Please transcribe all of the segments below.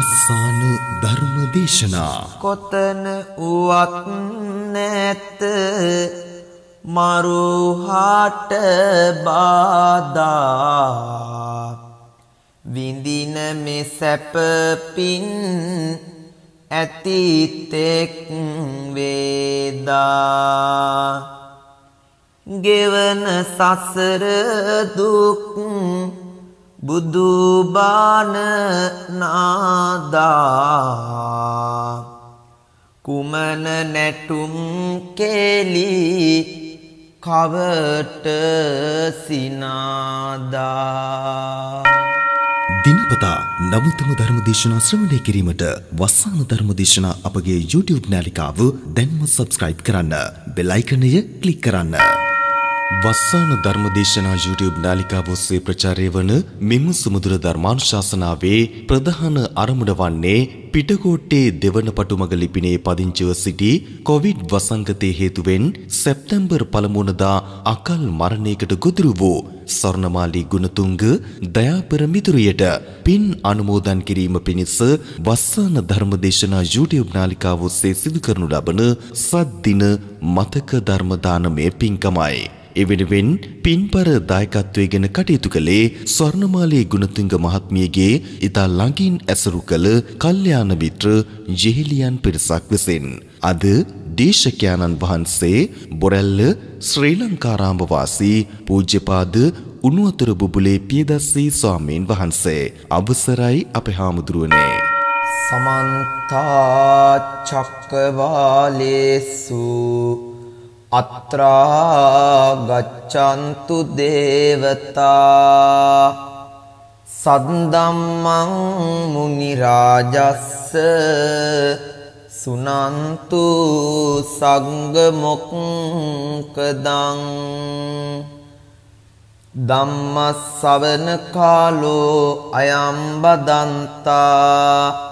වස්සාන ධර්ම දේශනා කොතන වුවත් නැත මරුහාට බාධා විඳින මේ සැප පින් ඇතිතෙක් වේදා ගෙවන සසර දුක් බුදුබාන නාදා කුමන නැටුම් කෙලි කවට සිනාදා දිනපතා නවතම ධර්ම දේශනා ශ්‍රවණය කිරීමට වස්සාන ධර්ම දේශනා අපගේ YouTube නාලිකාව දැන්ම subscribe කරන්න. බෙල් icon එක click කරන්න. වස්සාන ධර්මදේශනා YouTube නාලිකාව ඔස්සේ ප්‍රචාරය වන මෙම සුමුදුර ධර්මානුශාසනාවේ ප්‍රධාන අරමුණ වන්නේ පිටකොට්ටේ දෙවන පටුමග ලිපිනේ පදිංචිව සිටි කොවිඩ් වසංගතය හේතුවෙන් සැප්තැම්බර් පළමුවනදා අකල් මරණයකට ගොදුරු වූ ස්වර්ණමාලී ගුණතුංග දයාපර මිතුරියට පින් අනුමෝදන් කිරීම පිණිස වස්සාන ධර්මදේශනා YouTube නාලිකාව ඔස්සේ සිදු කරනු ලබන සද්දින මතක ධර්ම දානමය පින්කමයි. එවෙනුවෙන් පින්පර දායකත්වය ගැන කටයුතු කළේ ස්වර්ණමාලී ගුණතුංග මහත්මියගේ ඉතා ළඟින් ඇසුරු කළ කල්යාණ මිත්‍ර ජෙහෙලියන් පිරිසක් විසින් අද දේශකයාණන් වහන්සේ බොරැල්ල ශ්‍රී ලංකාරාම වාසී පූජ්‍යපාද උණුවතර බුබුලේ පියදස්සී ස්වාමීන් වහන්සේ අවසරයි අපේ හාමුදුරුවනේ සමන්තා චක්කවාලේසු අත්‍රා ගච්ඡන්තු දේවතා සද්දම්මං මුනි රාජස්ස සුනන්තු සංග මොක්කදං ධම්මස්සවන කාලෝ අයම් බදන්තා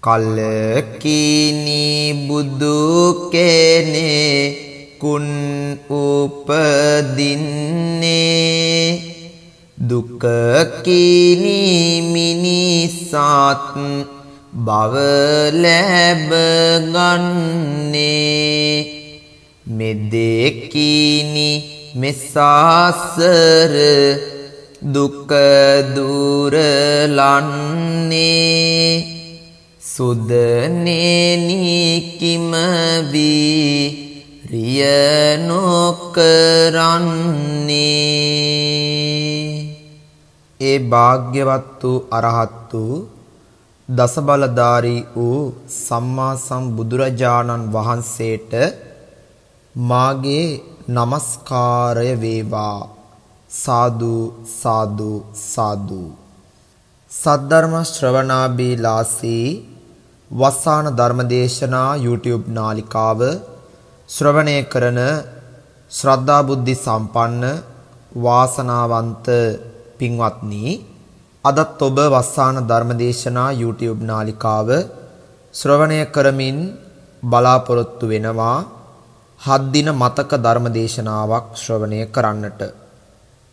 කල්ලකිනි බුදු කෙනේ කුන් උපදින්නේ දුක කිනි මිනිසත් බව ලැබ ගන්නේ මෙදෙකිනි මෙසසර දුක දුරලන්නේ සුදනේනීකිමවී රියනොකරන්නේ ඒ භාග්‍යවත් වූ අරහත් වූ දසබලධාරී වූ සම්මා සම්බුදුරජාණන් වහන්සේට මාගේ নমස්කාරය වේවා සාදු සාදු සාදු සද්ධර්ම ශ්‍රවණාබී ලාසී වස්සාන ධර්මදේශනා YouTube නාලිකාව ශ්‍රවණය කරන ශ්‍රද්ධා බුද්ධි සම්පන්න වාසනාවන්ත පින්වත්නි අදත් ඔබ වස්සාන ධර්මදේශනා YouTube නාලිකාව ශ්‍රවණය කරමින් බලාපොරොත්තු වෙනවා හත් දින මතක ධර්මදේශනාවක් ශ්‍රවණය කරන්නට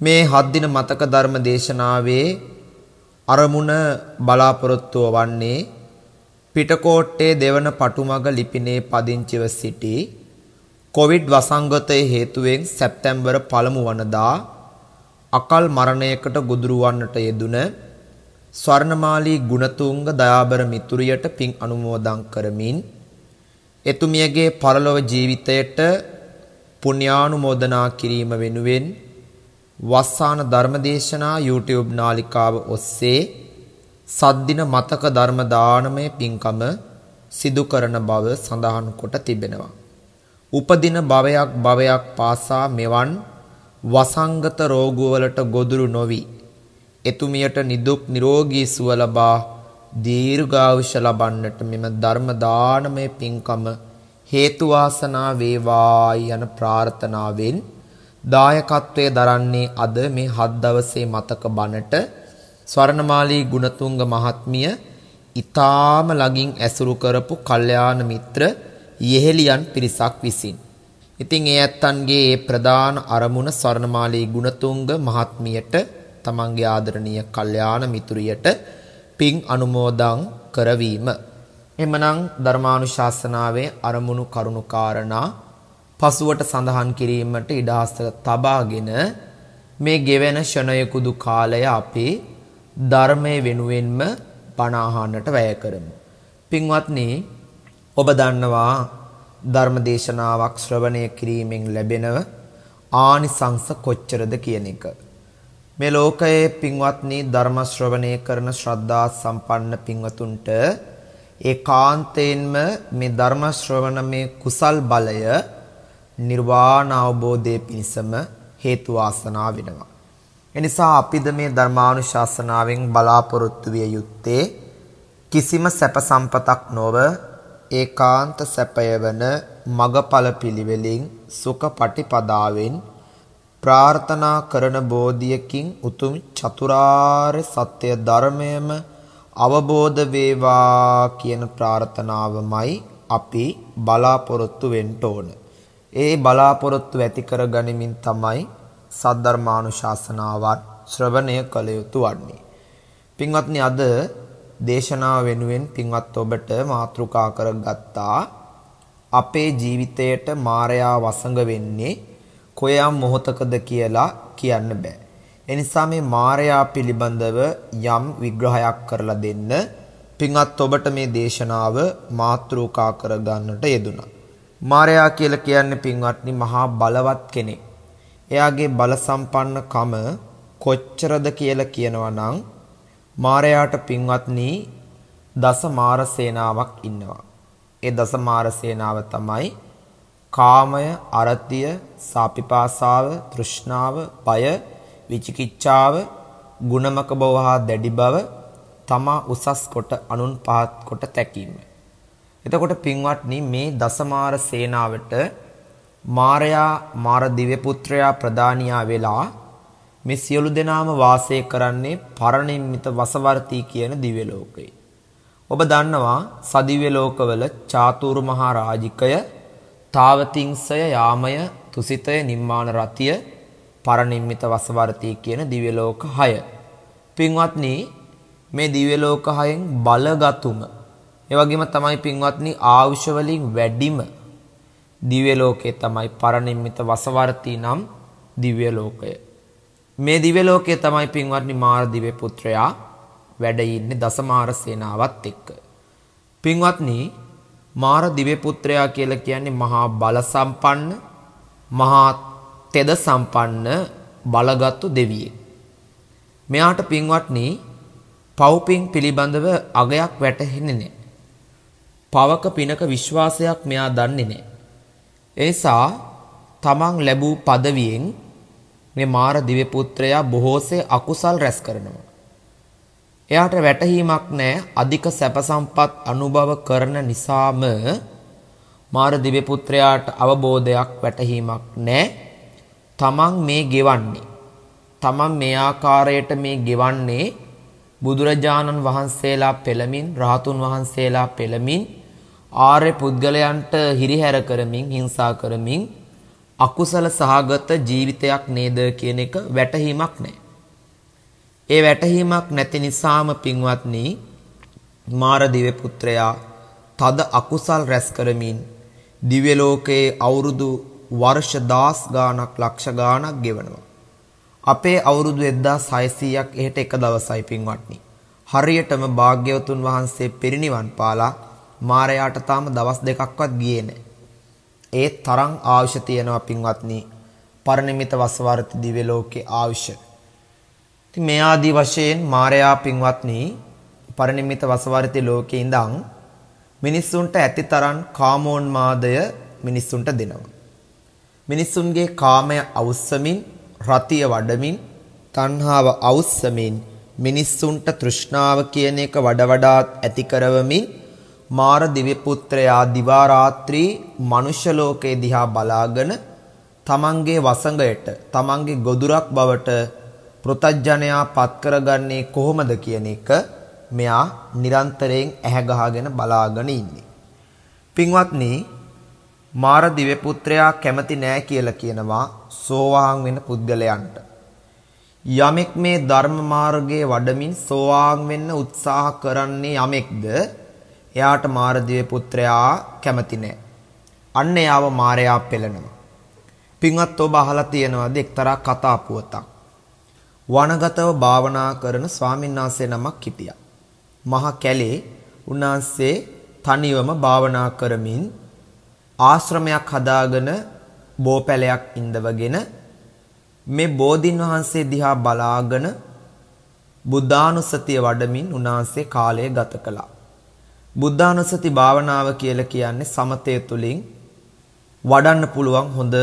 මේ හත් දින මතක ධර්මදේශනාවේ අරමුණ බලාපොරොත්තු වන්නේ පිටකෝට්ටේ දෙවන පටුමග ලිපිනේ පදිංචිව සිටි කොවිඩ් වසංගතය හේතුවෙන් සැප්තැම්බර් පළමු වනදා අකල් මරණයකට ගොදුරු වන්නට යෙදුන ස්වර්ණමාලී ගුණතුංග දයාබර මිතුරියට පින් අනුමෝදන් කරමින් එතුමියගේ පරලොව ජීවිතයට පුණ්‍යානුමෝදනා කිරීම වෙනුවෙන් වස්සාන ධර්මදේශනා YouTube නාලිකාව ඔස්සේ සද්දින මතක ධර්ම දානමය පින්කම සිදු කරන බව සඳහන් කොට තිබෙනවා. උපදින භවයක් භවයක් පාසා මෙවන් වසංගත රෝගවලට ගොදුරු නොවි එතුමියට නිදුක් නිරෝගී සුව ලබා දීර්ඝායුෂ ලබන්නට මෙම ධර්ම දානමය පින්කම හේතු වාසනා වේවායි යන ප්‍රාර්ථනාවෙන් දායකත්වයේ දරන්නේ අද මේ හත් දවසේ මතක බණට ස්වර්ණමාලී ගුණතුංග මහත්මිය ඊ타ම ළඟින් ඇසුරු කරපු කල්යාණ මිත්‍ර යෙහෙලියන් පිරිසක් විසින්. ඉතින් ඒ ඇත්තන්ගේ ඒ ප්‍රධාන අරමුණ ස්වර්ණමාලී ගුණතුංග මහත්මියට තමන්ගේ ආදරණීය කල්යාණ මිතුරියට පින් අනුමෝදන් කරවීම. එමනම් ධර්මානුශාසනාවේ අරමුණු කරුණු කාරණා පසුවට සඳහන් කිරීමට ඉඩ තබාගෙන මේ ගෙවෙන ෂණයකුදු කාලය අපේ ධර්මයේ වෙනුවෙන්ම බණ අහන්නට වැය කරමු. පින්වත්නි ඔබ දන්නවා ධර්ම දේශනාවක් ශ්‍රවණය කිරීමෙන් ලැබෙන ආනිසංස කොච්චරද කියන එක. මේ ලෝකයේ පින්වත්නි ධර්ම ශ්‍රවණය කරන ශ්‍රද්ධා සම්පන්න පින්වතුන්ට ඒකාන්තයෙන්ම මේ ධර්ම ශ්‍රවණමේ කුසල් බලය නිර්වාණ අවබෝධයේ පිණසම හේතු වාසනා වෙනවා. එනිසා අපිද මේ ධර්මානුශාසනාවෙන් බලාපොරොත්තු විය යුත්තේ කිසිම සැප සම්පතක් නොව ඒකාන්ත සැපය වන මගඵල පිළිවෙලින් සුඛ පටිපදාවෙන් ප්‍රාර්ථනා කරන බෝධියකින් උතුම් චතුරාර්ය සත්‍ය ධර්මයම අවබෝධ වේවා කියන ප්‍රාර්ථනාවමයි අපි බලාපොරොත්තු වෙන්න ඕන. ඒ බලාපොරොත්තු ඇති කර ගනිමින් තමයි සද්ධර්මානුශාසනාවත් ශ්‍රවණය කළ යුතු වන්නේ. පින්වත්නි අද දේශනාව වෙනුවෙන් පින්වත් ඔබට මාතෘකා කරගත්තා අපේ ජීවිතයට මායя වසඟ වෙන්නේ කොයම් මොහතකද කියලා කියන්න බෑ. එනිසා මේ මායя පිළිබඳව යම් විග්‍රහයක් කරලා දෙන්න පින්වත් ඔබට මේ දේශනාව මාතෘකා කරගන්නට යෙදුණා. මායя කියලා කියන්නේ පින්වත්නි මහා බලවත් කෙනෙක්. එයාගේ බල සම්පන්නකම කොච්චරද කියලා කියනවා නම් මාරයාට පින්වත්නි දසමාර සේනාවක් ඉන්නවා. ඒ දසමාර සේනාව තමයි කාමය, අරතිය, සාපිපාසාව, තෘෂ්ණාව, බය, විචිකිච්ඡාව, ගුණමක බව හා දැඩි බව, තමා උසස් කොට අනුන් පහත් කොට තැකීම. එතකොට පින්වත්නි මේ දසමාර සේනාවට මාරයා මාර දිව්‍ය පුත්‍රයා ප්‍රදානියා වෙලා මේ සියලු දෙනාම වාසය කරන්නේ පරණිම්මිත වසවර්ති කියන දිව්‍ය ලෝකේ. ඔබ දන්නවා සදිව්‍ය ලෝකවල චාතුරු මහා රාජිකය, තාවතිංසය යාමය, තුසිතය නිම්මාන රතිය, පරණිම්මිත වසවර්ති කියන දිව්‍ය ලෝක 6. පින්වත්නි මේ දිව්‍ය ලෝක 6න් බලගතුම. ඒ වගේම තමයි පින්වත්නි ආයුෂ වලින් වැඩිම දිව්‍ය ලෝකය තමයි පරණිම්මිත වසවර්ති නම් දිව්‍ය ලෝකය. මේ දිව්‍ය ලෝකය තමයි පින්වත්නි මාර දිව්‍ය පුත්‍රයා වැඩ ඉන්නේ දසමාර සේනාවත් එක්ක. පින්වත්නි මාර දිව්‍ය පුත්‍රයා කියලා කියන්නේ මහා බල සම්පන්න මහා තෙද සම්පන්න බලගත්තු දෙවියෙක්. මෙයාට පින්වත්නි පව්පින් පිළිබඳව අගයක් වැටහෙන්නේ නැහැ. පවක පිනක විශ්වාසයක් මෙයා දන්නේ නැහැ. එනිසා තමන් ලැබූ පදවියෙන් මේ මාර දිවපුත්‍රයා බොහෝසේ අකුසල් රැස් කරනවා. එයාට වැටහීමක් නෑ අධික සැපසම්පත් අනුභව කරන නිසාම මාර දිවපුත්‍රයාට අවබෝධයක් වැටහීමක් නෑ තමන් මේ ගෙවන්නේ. තමන් මේ ආකාරයට මේ ගෙවන්නේ බුදුරජාණන් වහන්සේලා පෙළමින් රහතුන් වහන්සේලා පෙළමින් ආර්ය පුද්ගලයන්ට හිරිහැර කරමින් හිංසා කරමින් අකුසල සහගත ජීවිතයක් නේද කියන එක වැටහීමක් නැහැ. ඒ වැටහීමක් නැති නිසාම පින්වත්නි මාර දිව්‍ය පුත්‍රයා තද අකුසල් රැස් කරමින් දිව්‍ය ලෝකයේ අවුරුදු වර්ෂ 10 ගාණක් ලක්ෂ ගාණක් ගෙවනවා. අපේ අවුරුදු 1600ක් එහෙට එක දවසයි පින්වත්නි. හරියටම භාග්‍යවතුන් වහන්සේ පිරිණිවන් පාලා මාරයාට තාම දවස් දෙකක්වත් ගියේ නැහැ. ඒ තරම් ආයුෂ තියෙනවා පින්වත්නි. පරිණිමිත වසවර්ති දිව්‍ය ලෝකේ ආයුෂ. ඉතින් මේ ආදි වශයෙන් මාරයා පින්වත්නි පරිණිමිත වසවර්ති ලෝකේ ඉඳන් මිනිස්සුන්ට ඇතිතරම් කාමෝන්මාදය මිනිස්සුන්ට දෙනවා. මිනිස්සුන්ගේ කාමය අවුස්සමින්, රතිය වඩමින්, තණ්හාව අවුස්සමින් මිනිස්සුන්ට තෘෂ්ණාව කියන එක වඩ වඩාත් ඇති කරවමින් මාර දිව්‍ය පුත්‍රයා දිවා රාත්‍රී මනුෂ්‍ය ලෝකේ දිහා බලාගෙන තමන්ගේ වසඟයට තමන්ගේ ගොදුරක් බවට පෘතජ්ජනයා පත් කරගන්නේ කොහොමද කියන එක මෙයා නිරන්තරයෙන් ඇහැ ගහගෙන බලාගෙන ඉන්නේ. පින්වත්නි මාර දිව්‍ය පුත්‍රයා කැමති නෑ කියලා කියනවා සෝවාන් වෙන පුද්ගලයන්ට. යමෙක් මේ ධර්ම මාර්ගයේ වඩමින් සෝවාන් වෙන්න උත්සාහ කරන්නේ යමෙක්ද එයාට මාරදිවේ පුත්‍රයා කැමති නැහැ. අන්න එයාව මාරයා පෙළනවා. පින්වත් ඔබ අහලා තියෙනවාද එක්තරා කතා පුවතක්. වනගතව භාවනා කරන ස්වාමීන් වහන්සේ නමක් හිටියා. මහ කැලේ උන්වහන්සේ තනිවම භාවනා කරමින් ආශ්‍රමයක් හදාගෙන බෝපැලයක් ඉඳවගෙන මේ බෝධින් වහන්සේ දිහා බලාගෙන බුද්ධානුස්සතිය වඩමින් උන්වහන්සේ කාලය ගත කළා. බුද්ධානුස්සති භාවනාව කියලා කියන්නේ සමතය තුළින් වඩන්න පුළුවන් හොඳ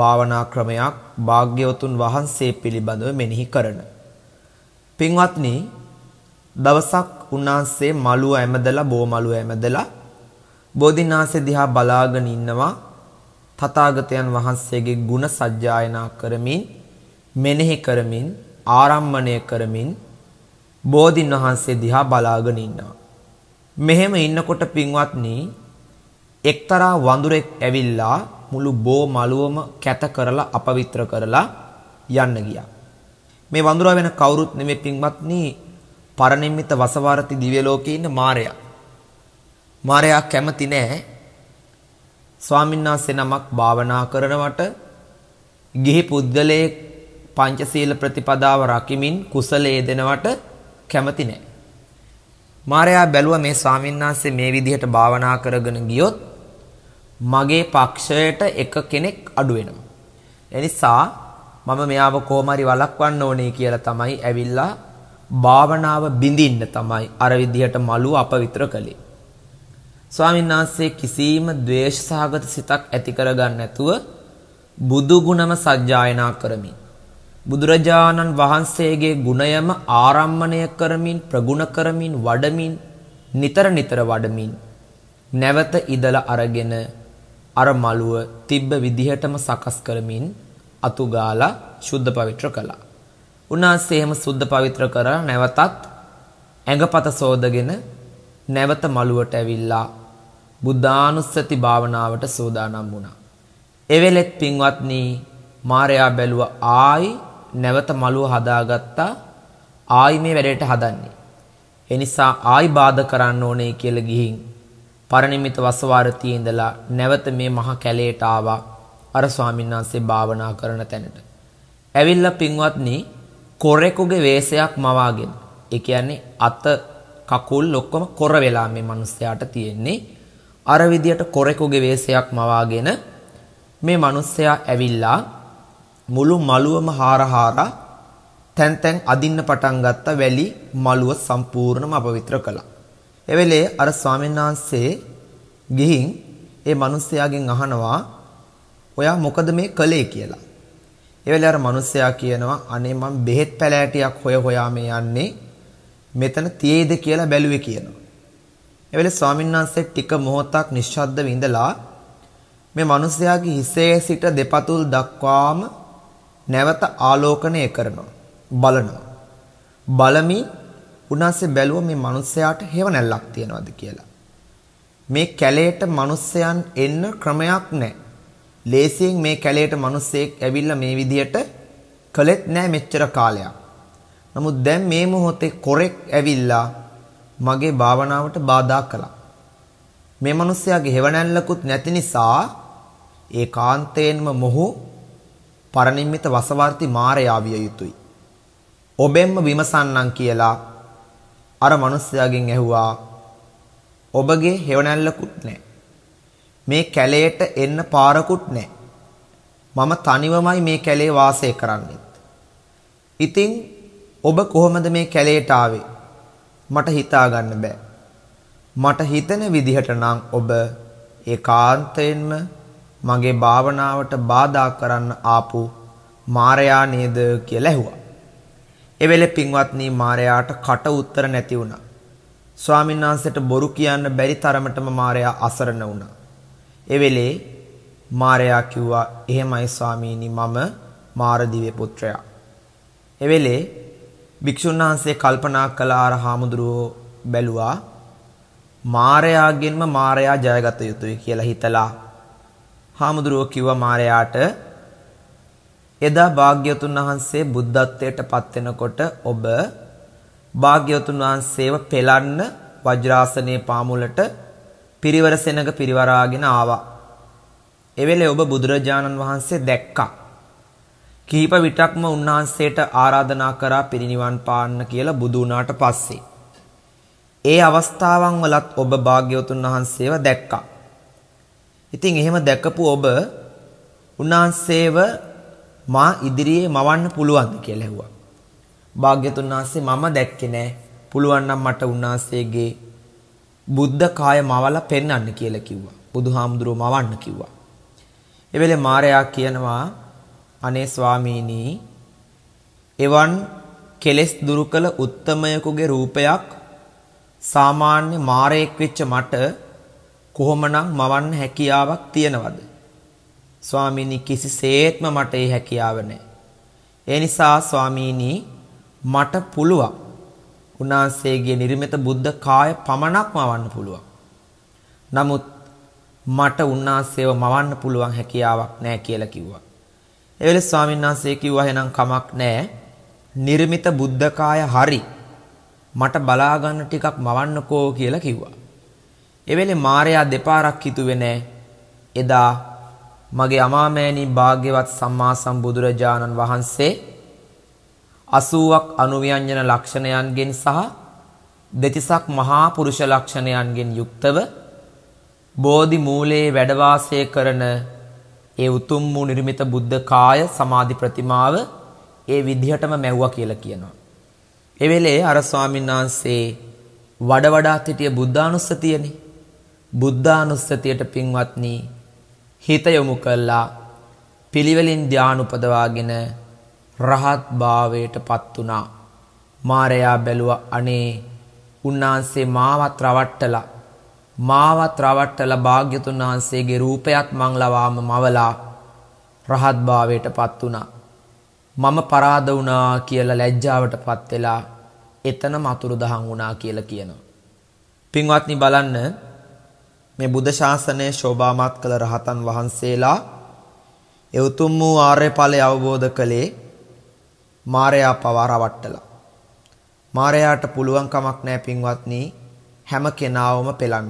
භාවනා ක්‍රමයක් භාග්‍යවතුන් වහන්සේ පිළිබඳව මෙනෙහි කරන. පින්වත්නි දවසක් උන්වහන්සේ මළුව ඇමදලා බෝ මළුව ඇමදලා බෝධින්නාසේ දිහා බලාගෙන ඉන්නවා තථාගතයන් වහන්සේගේ ගුණ සජ්ජායනා කරමින් මෙනෙහි කරමින් ආරම්මණය කරමින් බෝධින් වහන්සේ දිහා බලාගෙන ඉන්නවා. මෙහෙම ඉන්නකොට පින්වත්නි එක්තරා වඳුරෙක් ඇවිල්ලා මුළු බෝ මළුවම කැත කරලා අපවිත්‍ර කරලා යන්න ගියා. මේ වඳුරා වෙන කවුරුත් නෙමෙයි පින්වත්නි පරණිම්මිත වසවාරති දිව්‍ය ලෝකේ ඉන්න මාරයා. මාරයා කැමති නෑ ස්වාමීන් වහන්සේ නමක් භාවනා කරනවට ගිහි පුද්ගලයෙක් පංචශීල ප්‍රතිපදාව රකිමින් කුසලයේ දෙනවට කැමති නැහැ. මාරයා බැලුවා මේ ස්වාමීන් වහන්සේ මේ විදිහට භාවනා කරගෙන ගියොත් මගේ පක්ෂයට එක කෙනෙක් අඩු වෙනවා. එනිසා මම මෙයාව කොහොම හරි වළක්වන්න ඕනේ කියලා තමයි ඇවිල්ලා භාවනාව බිඳින්න තමයි අර විදිහට මලුව අපවිත්‍ර කළේ. ස්වාමීන් වහන්සේ කිසියම් ද්වේෂ සහගත සිතක් ඇති කරගන්න නැතුව බුදු ගුණම සජ්ජායනා කරමින් බුදුරජාණන් වහන්සේගේ ගුණයම ආරම්මණය කරමින් ප්‍රගුණ කරමින් වඩමින් නිතර නිතර වඩමින් නැවත ඉදලා අරගෙන අර මළුව තිබ්බ විදිහටම සකස් කරමින් අතුගාලා සුද්ධ පවිත්‍ර කළා. උන්වහන්සේ එහෙම සුද්ධ පවිත්‍ර කරලා නැවතත් ඇඟපත සෝදගෙන නැවත මළුවට ඇවිල්ලා බුද්ධානුස්සති භාවනාවට සෝදානම් වුණා. එවෙලෙත් පින්වත්නි මාරයා බැලුව ආයි නැවත මළුව හදාගත්තා ආයි මේ වැඩේට හදන්නේ. ඒ නිසා ආයි බාධා කරන්න ඕනේ කියලා ගිහින් පරිණිමිත වසවාරතියේ ඉඳලා නැවත මේ මහ කැලේට ආවා අර ස්වාමීන් වහන්සේ භාවනා කරන තැනට. ඇවිල්ලා පින්වත්නි කොරෙකුගේ වේශයක් මවාගෙන. ඒ කියන්නේ අත කකුල් ඔක්කොම කොර වෙලා මේ මිනිස්යාට තියෙන්නේ. අර විදියට කොරෙකුගේ වේශයක් මවාගෙන මේ මිනිස්යා ඇවිල්ලා මුළු මළුවම හාරහාරා තැන් තැන් අදින්න පටන් ගත්ත වැලි මළුව සම්පූර්ණයම අපවිත්‍ර කළා. ඒ වෙලේ අර ස්වාමීන් වහන්සේ ගිහින් ඒ මිනිස්යාගෙන් අහනවා ඔයා මොකද මේ කළේ කියලා. ඒ වෙලේ අර මිනිස්යා කියනවා අනේ මම බෙහෙත් පැලෑටියක් හොය හොයා මේ යන්නේ මෙතන තියේද කියලා බැලුවේ කියනවා. ඒ වෙලේ ස්වාමීන් වහන්සේ ටික මොහොතක් නිශ්ශබ්දව ඉඳලා මේ මිනිස්යාගේ හිසේ සිට දෙපතුල් දක්වාම නැවත ආලෝකනය කරනවා. බලනවා. බලමින් උනාසේ බැලුව මේ මිනිස්සයාට හේවණල්ලක් තියනවාද කියලා. මේ කැලේට මිනිස්සයන් එන්න ක්‍රමයක් නැහැ. ලේසියෙන් මේ කැලේට මිනිස්සෙක් ඇවිල්ලා මේ විදියට කළෙත් නැහැ මෙච්චර කාලයක්. නමුත් දැන් මේ මොහොතේ කොරෙක් ඇවිල්ලා මගේ භාවනාවට බාධා කළා. මේ මිනිස්සයාගේ හේවණල්ලකුත් නැති නිසා ඒකාන්තයෙන්ම මොහු පරනිම්මිත වසවර්ති මාරයා විය යුතුයි. ඔබෙන්ම විමසන්නම් කියලා අර මිනිස්යාගෙන් ඇහුවා ඔබගේ හෙවණැල්ලකුත් නැහැ. මේ කැලේට එන්න පාරකුත් නැහැ. මම තනිවමයි මේ කැලේ වාසය කරන්නෙත්. ඉතින් ඔබ කොහොමද මේ කැලේට ආවේ? මට හිතා ගන්න බෑ. මට හිතෙන විදිහට නම් ඔබ ඒකාන්තයෙන්ම මගේ භාවනාවට බාධා කරන්න ආපු මාරයා නේද කියලා ඇහුවා. ඒ වෙලේ පින්වත්නි මාරයාට කට උත්තර නැති වුණා. ස්වාමීන් වහන්සේට බොරු කියන්න බැරි තරමටම මාරයා අසරණ වුණා. ඒ වෙලේ මාරයා කිව්වා එහෙමයි ස්වාමීනි මම මාරදිවේ පුත්‍රයා. ඒ වෙලේ භික්ෂුන් වහන්සේ කල්පනා කළ ආර හාමුදුරුවෝ බැලුවා මාරයාගෙන්ම මාරයා ජයගත යුතුයි කියලා හිතලා හාමුදුරුවෝ කිව්වා මාරයාට එදා භාග්‍යවතුන් වහන්සේ බුද්ධත්වයට පත් වෙනකොට ඔබ භාග්‍යවතුන් වහන්සේව පෙලන්න වජ්‍රාසනයේ පාමුලට පිරිවර සෙනඟ පිරිවරාගෙන ආවා. ඒ වෙලේ ඔබ බුදුරජාණන් වහන්සේ දැක්කා. කීප විටක්ම උන්වහන්සේට ආරාධනා කරා පිරිනිවන් පාන්න කියලා බුදු වුණාට පස්සේ. ඒ අවස්ථාවන් වලත් ඔබ භාග්‍යවතුන් වහන්සේව දැක්කා. ඉතින් එහෙම දැකපු ඔබ උන්වහන්සේව මා ඉදිරියේ මවන්න පුළුවන්ද කියලා ඇහුවා. භාග්‍යතුන් වහන්සේ මම දැක්කේ නෑ. පුළුවන් නම් මට උන්වහන්සේගේ බුද්ධ කාය මවලා පෙන්වන්න කියලා කිව්වා. බුදුහාමුදුරුව මවන්න කිව්වා. ඒ වෙලේ මාරයා කියනවා අනේ ස්වාමීනි එවන් කෙලෙස් දුරු කළ උත්තමයෙකුගේ රූපයක් සාමාන්‍ය මාරයෙක් වෙච්ච මට කොහොමනම් මවන්න හැකියාවක් තියනවද? ස්වාමීනි කිසිසේත්ම මට ඒ හැකියාව නැහැ. ඒ නිසා ස්වාමීනි මට පුළුවන් උන්වහන්සේගේ නිර්මිත බුද්ධ කාය පමණක් මවන්න පුළුවන්. නමුත් මට උන්වහන්සේව මවන්න පුළුවන් හැකියාවක් නැහැ කියලා කිව්වා. ඒ වෙලේ ස්වාමීන් වහන්සේ කිව්වා එහෙනම් කමක් නැහැ. නිර්මිත බුද්ධ කාය හරි. මට බලා ගන්න ටිකක් මවන්නකෝ කියලා කිව්වා. එවෙලේ මාරයා දෙපාරක් හිතුවේ නෑ. එදා මගේ අමාමෑණී භාග්‍යවත් සම්මා සම්බුදුරජාණන් වහන්සේ 80ක් අනුව්‍යංජන ලක්ෂණයන්ගෙන් සහ දෙතිසක් මහා පුරුෂ ලක්ෂණයන්ගෙන් යුක්තව බෝධි මූලයේ වැඩ වාසය කරන ඒ උතුම් වූ නිර්මිත බුද්ධ කාය සමාධි ප්‍රතිමාව ඒ විදිහටම මැව්වා කියලා කියනවා. ඒ වෙලේ අර ස්වාමීන් වහන්සේ වඩ වඩාත් හිටිය බුද්ධානුස්සතියනේ බුද්ධානුස්සතියට පින්වත්නි හිත යොමු කළා පිළිවෙලින් ධානුපදවාගෙන රහත් භාවයට පත් වුණා මාරයා බැලුවා අනේ උන්වහන්සේ මාවත් රවට්ටලා මාවත් රවට්ටලා භාග්‍යතුන් වහන්සේගේ රූපයත් මං ලවාම මවලා රහත් භාවයට පත් වුණා මම පරාද වුණා කියලා ලැජ්ජාවට පත් වෙලා එතනම අතුරුදහන් වුණා කියලා කියනවා පින්වත්නි බලන්න මේ බුද්ධ ශාසනය ශෝභාමත් කළ රහතන් වහන්සේලා ඒ උතුම් වූ ආර්ය ඵලය අවබෝධ කළේ මායя පවා රවට්ටලා. මායයාට පුළුවන් කමක් නැහැ පින්වත්නි හැම කෙනාවම පෙළන්න.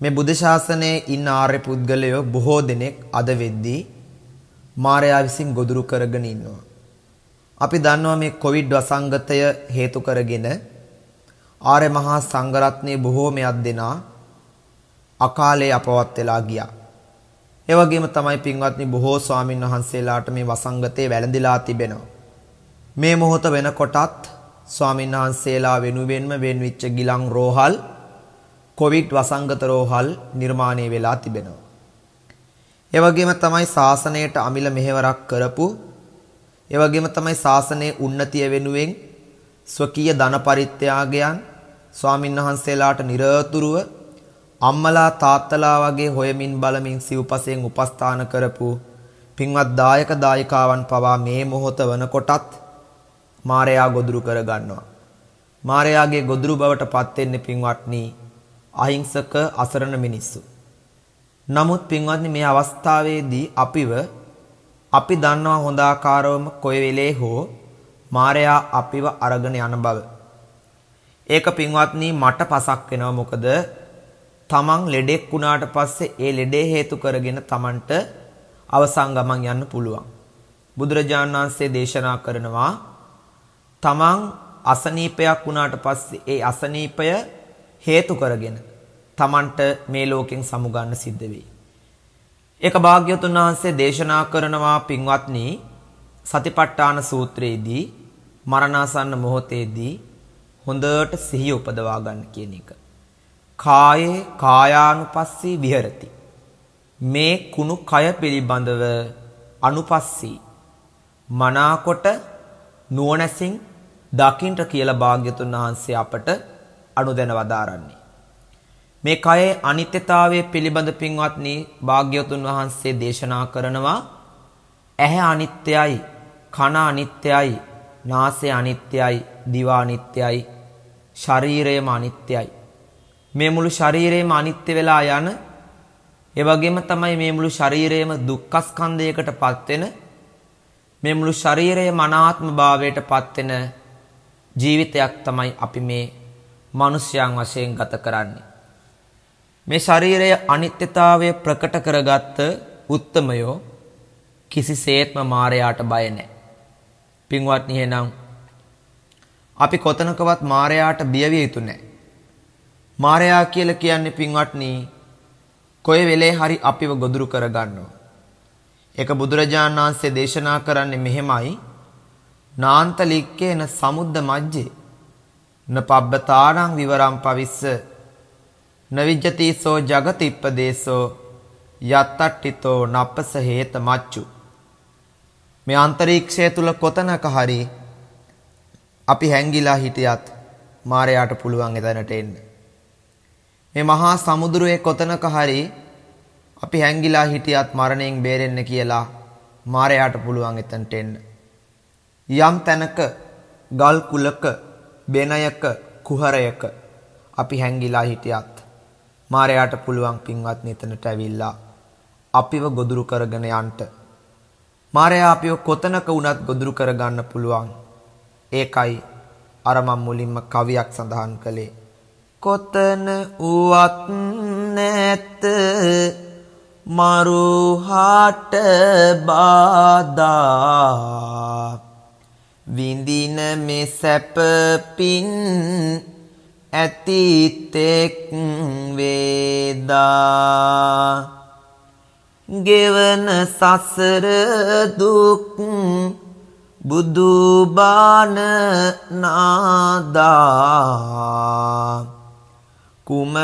මේ බුද්ධ ශාසනයේ ඉන්න ආර්ය පුද්ගලයෝ බොහෝ දෙනෙක් අද වෙද්දී මායя විසින් ගොදුරු කරගෙන ඉන්නවා. අපි දන්නවා මේ කොවිඩ් වසංගතය හේතු කරගෙන ආර්ය මහා සංඝරත්නයේ බොහෝමයක් දෙනා අකාලේ අපවත් වෙලා ගියා. ඒ වගේම තමයි පින්වත්නි බොහෝ ස්වාමින් වහන්සේලාට මේ වසංගතේ වැළඳිලා තිබෙනවා. මේ මොහොත වෙනකොටත් ස්වාමින් වහන්සේලා වෙනුවෙන්ම වෙන්විච්ච ගිලන් රෝහල් කොවිඩ් වසංගත රෝහල් නිර්මාණය වෙලා තිබෙනවා. ඒ වගේම තමයි ශාසනයට අමිල මෙහෙවරක් කරපු ඒ වගේම තමයි ශාසනයේ උන්නතිය වෙනුවෙන් ස්වකීය ධන පරිත්‍යාගයන් ස්වාමින් වහන්සේලාට নিরතුරුව අම්මලා තාත්තලා වගේ හොයමින් බලමින් සිව්පසයෙන් උපස්ථාන කරපු පින්වත් දායක දායිකාවන් පවා මේ මොහොත වනකොටත් මාරයා ගොදුරු කරගන්නවා. මාරයාගේ ගොදුරු බවට පත් වෙන්නේ පින්වත්නි අහිංසක අසරණ මිනිස්සු. නමුත් පින්වත්නි මේ අවස්ථාවේදී අපිව අපි දන්නවා හොඳ ආකාරවම කොයි වෙලේ හෝ මාරයා අපිව අරගෙන යන බව. ඒක පින්වත්නි මට පසක් වෙනවා මොකද තමන් ලෙඩෙක් වුණාට පස්සේ ඒ ලෙඩේ හේතු කරගෙන තමන්ට අවසන් ගමන් යන්න පුළුවන්. බුදුරජාණන් වහන්සේ දේශනා කරනවා තමන් අසනීපයක් වුණාට පස්සේ ඒ අසනීපය හේතු කරගෙන තමන්ට මේ ලෝකෙන් සමුගන්න සිද්ධ වෙයි. ඒක භාග්‍යවතුන් වහන්සේ දේශනා කරනවා පින්වත්නි සතිපට්ඨාන සූත්‍රයේදී මරණාසන්න මොහොතේදී හොඳට සිහිය උපදවා ගන්න කියන එක. කායේ කායානුපස්සී විහෙරති. මේ කුණු කය පිළිබඳව අනුපස්සී මනාකොට නුවණැසින් දකින්ට කියලා භාග්‍යතුන් වහන්සේ අපට අනුදැන වදාරන්නේ. මේ කයේ අනිත්‍යතාවය පිළිබඳ පින්වත්නි භාග්‍යතුන් වහන්සේ දේශනා කරනවා ඇහැ අනිත්‍යයි කන අනිත්‍යයි නාසය අනිත්‍යයි දිව අනිත්‍යයි ශරීරයම අනිත්‍යයි මේ මුළු ශරීරයම අනිත්‍ය වෙලා යන ඒ වගේම තමයි මේ මුළු ශරීරයම දුක්ඛස්කන්ධයකටපත් වෙන මේ මුළු ශරීරයම අනාත්ම භාවයටපත් වෙන ජීවිතයක් තමයි අපි මේ මිනිස්යන් වශයෙන් ගත කරන්නේ මේ ශරීරය අනිත්‍යතාවය ප්‍රකට කරගත්ත උත්තමයෝ කිසිසේත්ම මායයට බය නැහැ පින්වත්නි එහෙනම් අපි කොතනකවත් මායයට බිය විය යුතු නැහැ මාරයා කියලා කියන්නේ පින්වත්නි කොයි වෙලේ හරි අපිව ගොදුරු කරගන්නවා. ඒක බුදුරජාණන් වහන්සේ දේශනා කරන්නේ මෙහෙමයි. නාන්තලික්කේන සමුද්ද මජ්ජේ න පබ්බතානං විවරම් පවිස්ස නවිජ්ජති සෝ జగතිප්පදේශෝ යත්තට්ඨිතෝ නප්පස හේත මච්චු මේ අන්තරීක්ෂය තුල කොතනක හරි අපි හැංගිලා හිටියත් මාරයාට පුළුවන් එතනට එන්න මේ මහා සමුදුරේ කොතනක හරි අපි හැංගිලා හිටියත් මරණයෙන් බේරෙන්න කියලා මාරයාට පුළුවන් එතනට එන්න. යම් තැනක ගල් කුලක බෙනයක කුහරයක අපි හැංගිලා හිටියත් මාරයාට පුළුවන් පින්වත් නිතනට ඇවිල්ලා අපිව ගොදුරු කරගෙන යන්න. මාරයා අපිව කොතනක වුණත් ගොදුරු කරගන්න පුළුවන්. ඒකයි අර මම මුලින්ම කවියක් සඳහන් කළේ. කොතන වුවත් නැත මරුහාට බාධා විඳින මේ සැප පින් ඇතිතෙක් වේදා ගෙවන සසර දුක් බුදු බාන නාදා කුමන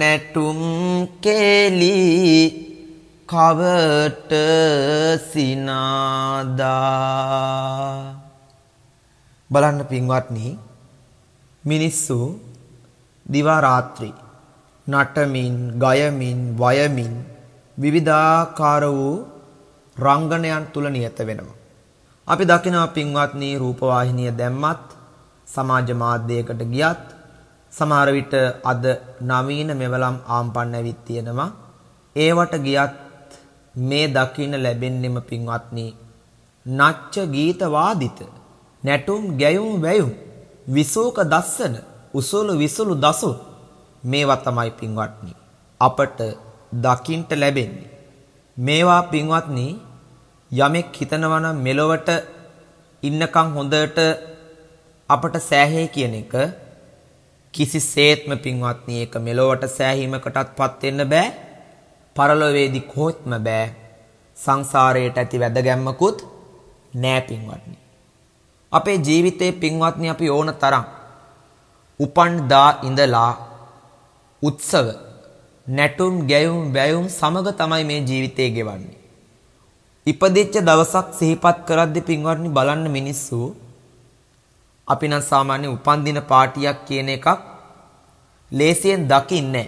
නැටුම් කෙලි කවට සිනාදා බලන්න පින්වත්නි මිනිස්සු දිවා රාත්‍රී නටමින් ගයමින් වයමින් විවිධාකාර වූ රංගනයන් තුල නියත වෙනවා. අපි දකිනවා පින්වත්නි රූපවාහිනිය දැම්මත් සමාජ මාධ්‍යයකට ගියත් සමහර විට අද නවීන මෙවලම් ආම්පන් ඇවිත් තියෙනවා. ඒවට ගියත් මේ දකින්න ලැබෙන්නෙම පින්වත්නි නච්ච ගීත වාදිත නැටුම් ගැයුම් වැයුම් විසෝක දස්සන උසුළු විසුළු දසු මේවා තමයි පින්වත්නි අපට දකින්න ලැබෙන්නේ. මේවා පින්වත්නි යමෙක් හිතනවා නම් මෙලොවට ඉන්නකම් හොඳට අපට සෑහේ කියන එක කිසිසේත්ම පින්වත්නි ඒක මෙලොවට සෑහීමකටත්පත් වෙන්න බෑ. පරලොවේදී කොහෙත්ම බෑ. සංසාරයට ඇති වැදගැම්මකුත් නෑ පින්වත්නි. අපේ ජීවිතේ පින්වත්නි අපි ඕන තරම් උපන් දා ඉඳලා උත්සව නැටුම් ගැයුම් වැයුම් සමග තමයි මේ ජීවිතේ ගෙවන්නේ. ඉපදිච්ච දවසක් සිහිපත් කරද්දී පින්වත්නි බලන්න මිනිස්සු අපි නම් සාමාන්‍ය උපන්දින පාටියක් කියන එකක් ලේසියෙන් දකින්නේ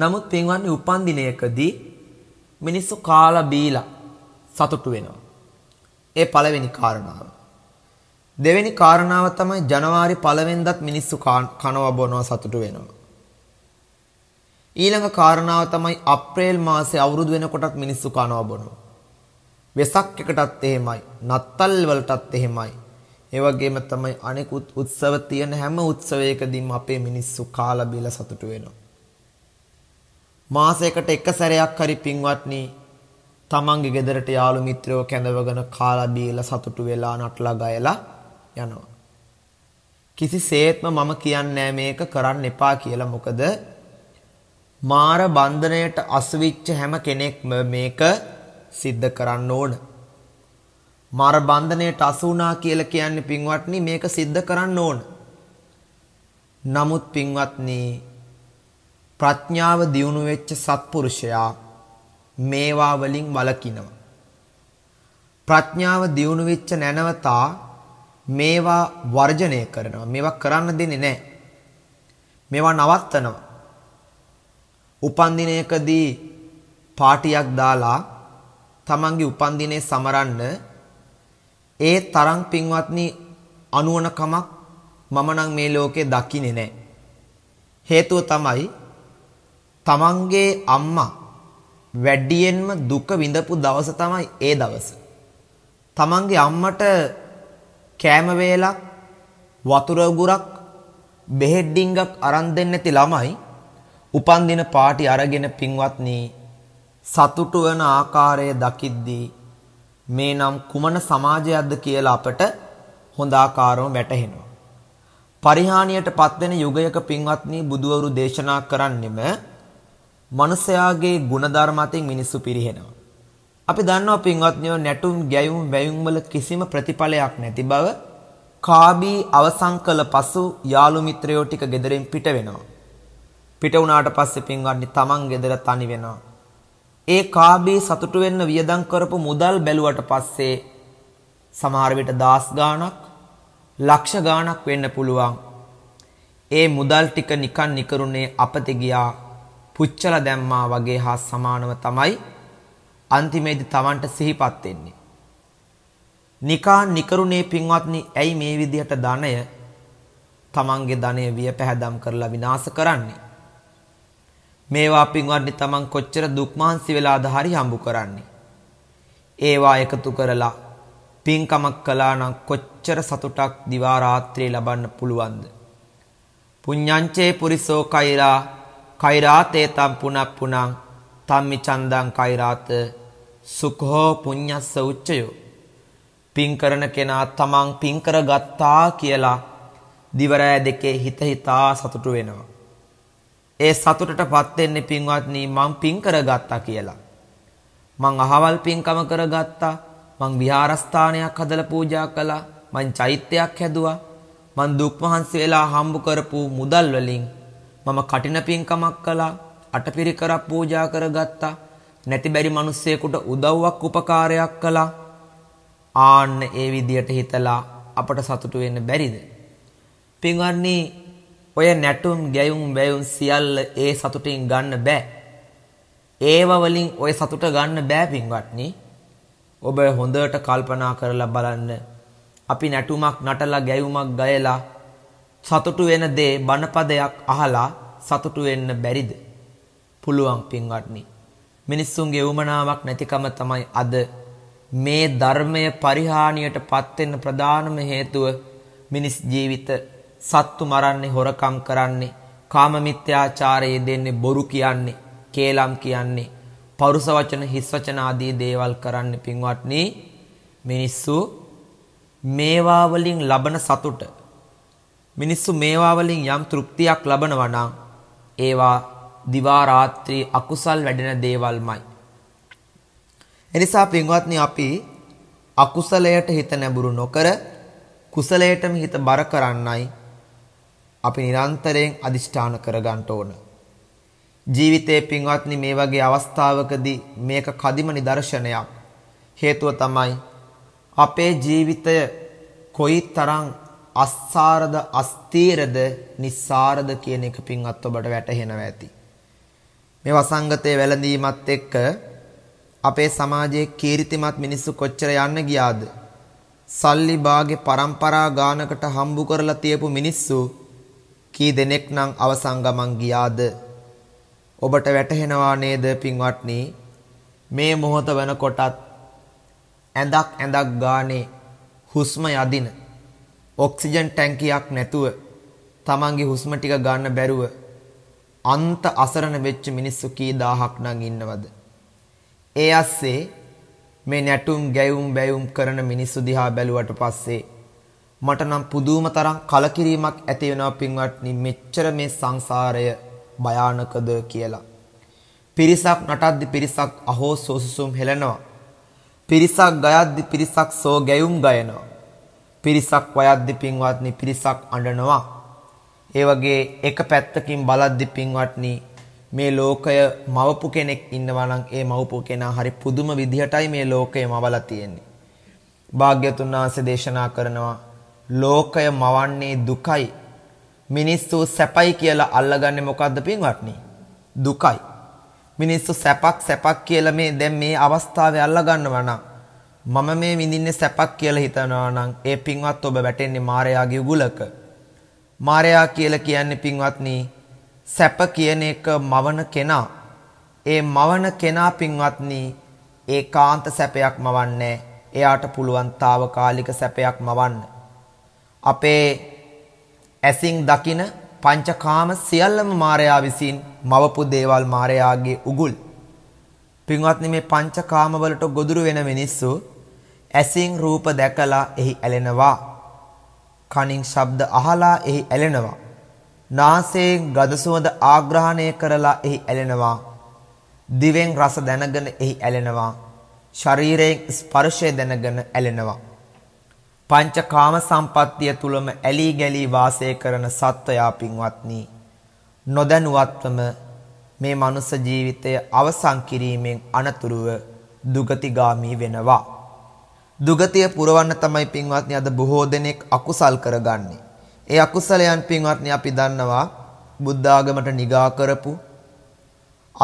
නමුත් පින්වන්නේ උපන්දිනයකදී මිනිස්සු කාලා බීලා සතුටු වෙනවා. ඒ පළවෙනි කාරණාව. දෙවෙනි කාරණාව තමයි ජනවාරි පළවෙනිදත් මිනිස්සු කනවා බොනවා සතුටු වෙනවා. ඊළඟ කාරණාව තමයි අප්‍රේල් මාසේ අවුරුදු වෙනකොටත් මිනිස්සු කනවා බොනවා. වෙසක් එකටත් එහෙමයි, නත්තල් වලටත් එහෙමයි, ඒ වගේම තමයි අනෙකුත් උත්සව තියෙන හැම උත්සවයකදීම අපේ මිනිස්සු කාලා බීලා සතුටු වෙනවා. මාසයකට එක සැරයක් හරි පින්වත්නි තමන්ගේ ගෙදරට යාළු මිත්‍රයෝ කැඳවගෙන කාලා බීලා සතුටු වෙලා නටලා ගයලා යනවා. කිසිසේත්ම මම කියන්නේ මේක කරන්න එපා කියලා. මොකද මාර බන්ධනයට අසුවිච්ච හැම කෙනෙක්ම මේක සිද්ධ කරන්න ඕන. මර බන්ධණයට අසු වුණා කියලා කියන්නේ පින්වත්නි මේක सिद्ध කරන්න ඕන. නමුත් පින්වත්නි ප්‍රඥාව දියුණු වෙච්ච සත්පුරුෂයා මේවා වලින් වළකිනවා. ප්‍රඥාව දියුණු වෙච්ච නැනවතා මේවා වර්ජණය කරනවා. මේවා කරන්න දෙන්නේ නැහැ. මේවා නවත්තනවා. උපන්දිනයකදී පාටියක් දාලා තමන්ගේ උපන්දිනේ සමරන්න ඒ තරම් පින්වත්නි අනුවණකමක් මම නම් මේ ලෝකේ දකින්නේ නැහැ. හේතුව තමයි තමන්ගේ අම්මා වැඩියෙන්ම දුක විඳපු දවස තමයි ඒ දවස. තමන්ගේ අම්මට කෑම වේලක් වතුර උගුරක් බෙහෙත් ඩිංගක් අරන් දෙන්නේ නැති ළමයි උපන් දින පාටි අරගෙන පින්වත්නි සතුටු වෙන ආකාරය දකිද්දී මේ නම් කුමන සමාජයක්ද කියලා අපට හොඳ ආකාරව වැටහෙනවා. පරිහානියට පත්වෙන යුගයක පින්වත්නි බුදුවරු දේශනා කරන්නෙම මනුෂයාගේ ಗುಣධර්ම අතින් මිනිස්සු පිරිහෙනවා. අපි දන්නවා පින්වත්නිව නැටුම් ගැයුම් වැයුම් වල කිසිම ප්‍රතිඵලයක් නැති බව කාබී අවසන් කළ පසු යාළු මිත්‍රයෝ ටික ගෙදරින් පිට වෙනවා. පිට වුණාට පස්සේ පින්වත්නි තමන් ගෙදර තනි වෙනවා. ඒ කාබී සතුටු වෙන්න වියදම් කරපු මුදල් බැලුවට පස්සේ සමහර විට දාස් ගාණක් ලක්ෂ ගාණක් වෙන්න පුළුවන්. ඒ මුදල් ටික නිකන් නිකරුණේ අපතේ ගියා පුච්චල දැම්මා වගේ හා සමානව තමයි අන්තිමේදී Tamanට සිහිපත් වෙන්නේ. නිකාන් නිකරුණේ පින්වත්නි ඇයි මේ විදිහට ධනය තමන්ගේ ධනය විය පැහැදම් කරලා විනාශ කරන්නේ? මේවා පින්වත්නි තමන් කොච්චර දුක් මහන්සි වෙලාද හරි හම්බ කරන්නේ. ඒවා එකතු කරලා පින්කමක් කළා නම් කොච්චර සතුටක් දිවා රාත්‍රියේ ලබන්න පුළුවන්ද? පුඤ්ඤංචේ පුරිසෝ කෛරා කෛරාතේ තම් පුනක් පුනං තම්මි චන්දං කෛරාත සුඛෝ පුඤ්ඤස්ස උච්චයෝ පින් කරන කෙනා තමන් පින් කරගත්තා කියලා දිවරෑ දෙකේ හිත හිතා සතුටු වෙනවා. ඒ සතුටටපත් වෙන්නේ පින්වත්නි මං පින් කරගත්තා කියලා. මං අහවල් පින්කම කරගත්තා. මං විහාරස්ථානයක් හදලා පූජා කළා. මං චෛත්‍යයක් හැදුවා. මං දුක් මහන්සි වෙලා හම්බ කරපු මුදල් වලින් මම කටින පින්කමක් කළා. අටපිරිකරක් පූජා කරගත්තා. නැති බැරි මිනිස්සෙකුට උදව්වක් උපකාරයක් කළා. ආන්න ඒ විදියට හිතලා අපට සතුටු වෙන්න බැරිද? පින්වත්නි ඔය නැටුම් ගැයුම් බැයුම් සියල්ල ඒ සතුටින් ගන්න බෑ. ඒව වලින් ඔය සතුට ගන්න බෑ පින්වත්නි. ඔබ හොඳට කල්පනා කරලා බලන්න. අපි නැටුමක් නටලා ගැයුමක් ගයලා සතුටු වෙන දේ බණපදයක් අහලා සතුටු වෙන්න බැරිද? පුළුවන් පින්වත්නි. මිනිස්සුන්ගේ උමනාවක් නැතිකම තමයි අද මේ ධර්මය පරිහානියට පත්වෙන්න ප්‍රධානම හේතුව මිනිස් ජීවිත සත්තු මරන්නේ හොරකම් කරන්නේ කාමමිත්‍යාචාරයේ දෙන්නේ බොරු කියන්නේ කේලම් කියන්නේ පරුස වචන හිස් වචන ආදී දේවල් කරන්නේ පින්වත්නි මිනිස්සු මේවා වලින් ලබන සතුට මිනිස්සු මේවා වලින් යම් තෘප්තියක් ලබනවා නම් ඒවා දිවා රාත්‍රී අකුසල් වැඩෙන දේවල්මයි එනිසා පින්වත්නි අපි අකුසලයට හිත නැඹුරු නොකර කුසලයටම හිත බර කරන්නයි අපි නිරන්තරයෙන් අදිෂ්ඨාන කරගන්න ඕන. ජීවිතයේ පින්වත්නි මේ වගේ අවස්ථාවකදී මේක කදිම නිදර්ශනයක්. හේතුව තමයි අපේ ජීවිතය කොයිතරම් අස්සාරද අස්තීරද නිස්සාරද කියන එක පින්වත් ඔබට වැටහෙනවා ඇති. මේ වසංගතයේ වැළඳීමත් එක්ක අපේ සමාජයේ කීර්තිමත් මිනිස්සු කොච්චර යන්න ගියාද? සල්ලි බාගේ પરම්පරා ගානකට හම්බු කරලා තියපු මිනිස්සු කී දෙනෙක් නම් අවසන් ගමන් ගියාද? ඔබට වැටහෙනවා නේද පින්වත්නි? මේ මොහොත වෙනකොටත් ඇඳක් ඇඳක් ගානේ හුස්ම යදින ඔක්සිජන් ටැංකියක් නැතුව තමන්ගේ හුස්ම ටික ගන්න බැරුව අන්ත අසරණ වෙච්ච මිනිස්සු කී දහහක් නම් ඉන්නවද? ඒ ඇස්සේ මේ නැටුම් ගැයුම් බැයුම් කරන මිනිස්සු දිහා බැලුවට පස්සේ මට නම් පුදුම තරම් කලකිරීමක් ඇති වෙනවා පින්වත්නි මෙච්චර මේ සංසාරය භයානකද කියලා. පිරිසක් නටද්දි පිරිසක් අහෝ සෝසුසුම් හෙලනවා. පිරිසක් ගයද්දි පිරිසක් සෝ ගැයුම් ගයනවා. පිරිසක් වයද්දි පින්වත්නි පිරිසක් අඬනවා. ඒ වගේ එක පැත්තකින් බලද්දි පින්වත්නි මේ ලෝකය මවපු කෙනෙක් ඉන්නවා නම් ඒ මවපු කෙනා හරි පුදුම විදිහටයි මේ ලෝකය මවලා තියෙන්නේ. භාග්‍යතුන් වහන්සේ දේශනා කරනවා ලෝකය මවන්නේ දුකයි. මිනිස්සු සැපයි කියලා අල්ලගන්නේ මොකද්ද පින්වත්නි? දුකයි. මිනිස්සු සැපක් සැපක් කියලා මේ දැන් මේ අවස්ථාවේ අල්ලගන්නවා නම් මම මේ විඳින්නේ සැපක් කියලා හිතනවා නම් ඒ පින්වත් ඔබ වැටෙන්නේ මායාගේ උගුලක. මායා කියලා කියන්නේ පින්වත්නි සැප කියන එක මවන කෙනා. ඒ මවන කෙනා පින්වත්නි ඒකාන්ත සැපයක් මවන්නේ. එයාට පුළුවන් తాවකාලික සැපයක් මවන්නේ. අපේ ඇසින් දකින පංචකාම සියල්ලම මායයා විසින් මවපු දේවල් මායයාගේ උගුල්. පින්වත්නි මේ පංචකාම වලට ගොදුරු වෙන මිනිස්සු ඇසින් රූප දැකලා එහි ඇලෙනවා. කනින් ශබ්ද අහලා එහි ඇලෙනවා. නාසයෙන් ගඳ සුවඳ ආග්‍රහණය කරලා එහි ඇලෙනවා. දිවෙන් රස දැනගෙන එහි ඇලෙනවා. ශරීරයෙන් ස්පර්ශය දැනගෙන ඇලෙනවා. පංචකාම සම්පත්තිය තුලම ඇලී ගැලී වාසය කරන සත්වයා පින්වත්නි නොදැනුවත්වම මේ මනුස්ස ජීවිතය අවසන් කිරීමෙන් අනතුරුව දුගතිගාමී වෙනවා. දුගතිය පුරවන්න තමයි පින්වත්නි අද බොහෝ දෙනෙක් අකුසල් කරගන්නේ. ඒ අකුසලයන් පින්වත්නි අපි දන්නවා බුද්ධාගමට නිගා කරපු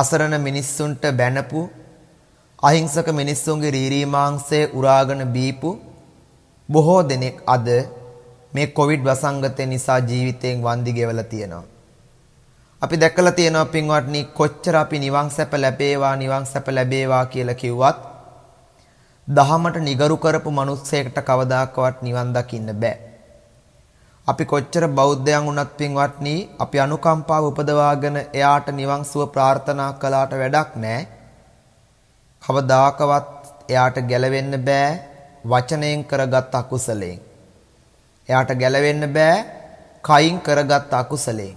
අසරණ මිනිස්සුන්ට බැනපු අහිංසක මිනිස්සුන්ගේ රීරිමාංශය උරාගෙන බීපු බොහෝ දෙනෙක් අද මේ කොවිඩ් වසංගතය නිසා ජීවිතයෙන් වන්දි ගෙවලා තියෙනවා. අපි දැකලා තියෙනවා පින්වත්නි කොච්චර අපි නිවන් සැප ලැබේවා නිවන් සැප ලැබේවා කියලා කිව්වත් දහමට නිගරු කරපු මිනිස්සෙක්ට කවදාකවත් නිවන් දකින්න බෑ. අපි කොච්චර බෞද්ධයන් වුණත් පින්වත්නි අපි අනුකම්පාව උපදවාගෙන එයාට නිවන් සුව ප්‍රාර්ථනා කළාට වැඩක් නෑ. කවදාකවත් එයාට ගැලවෙන්න බෑ වචනයෙන් කරගත් අකුසලයෙන්. එයාට ගැලවෙන්න බෑ කයින් කරගත් අකුසලයෙන්.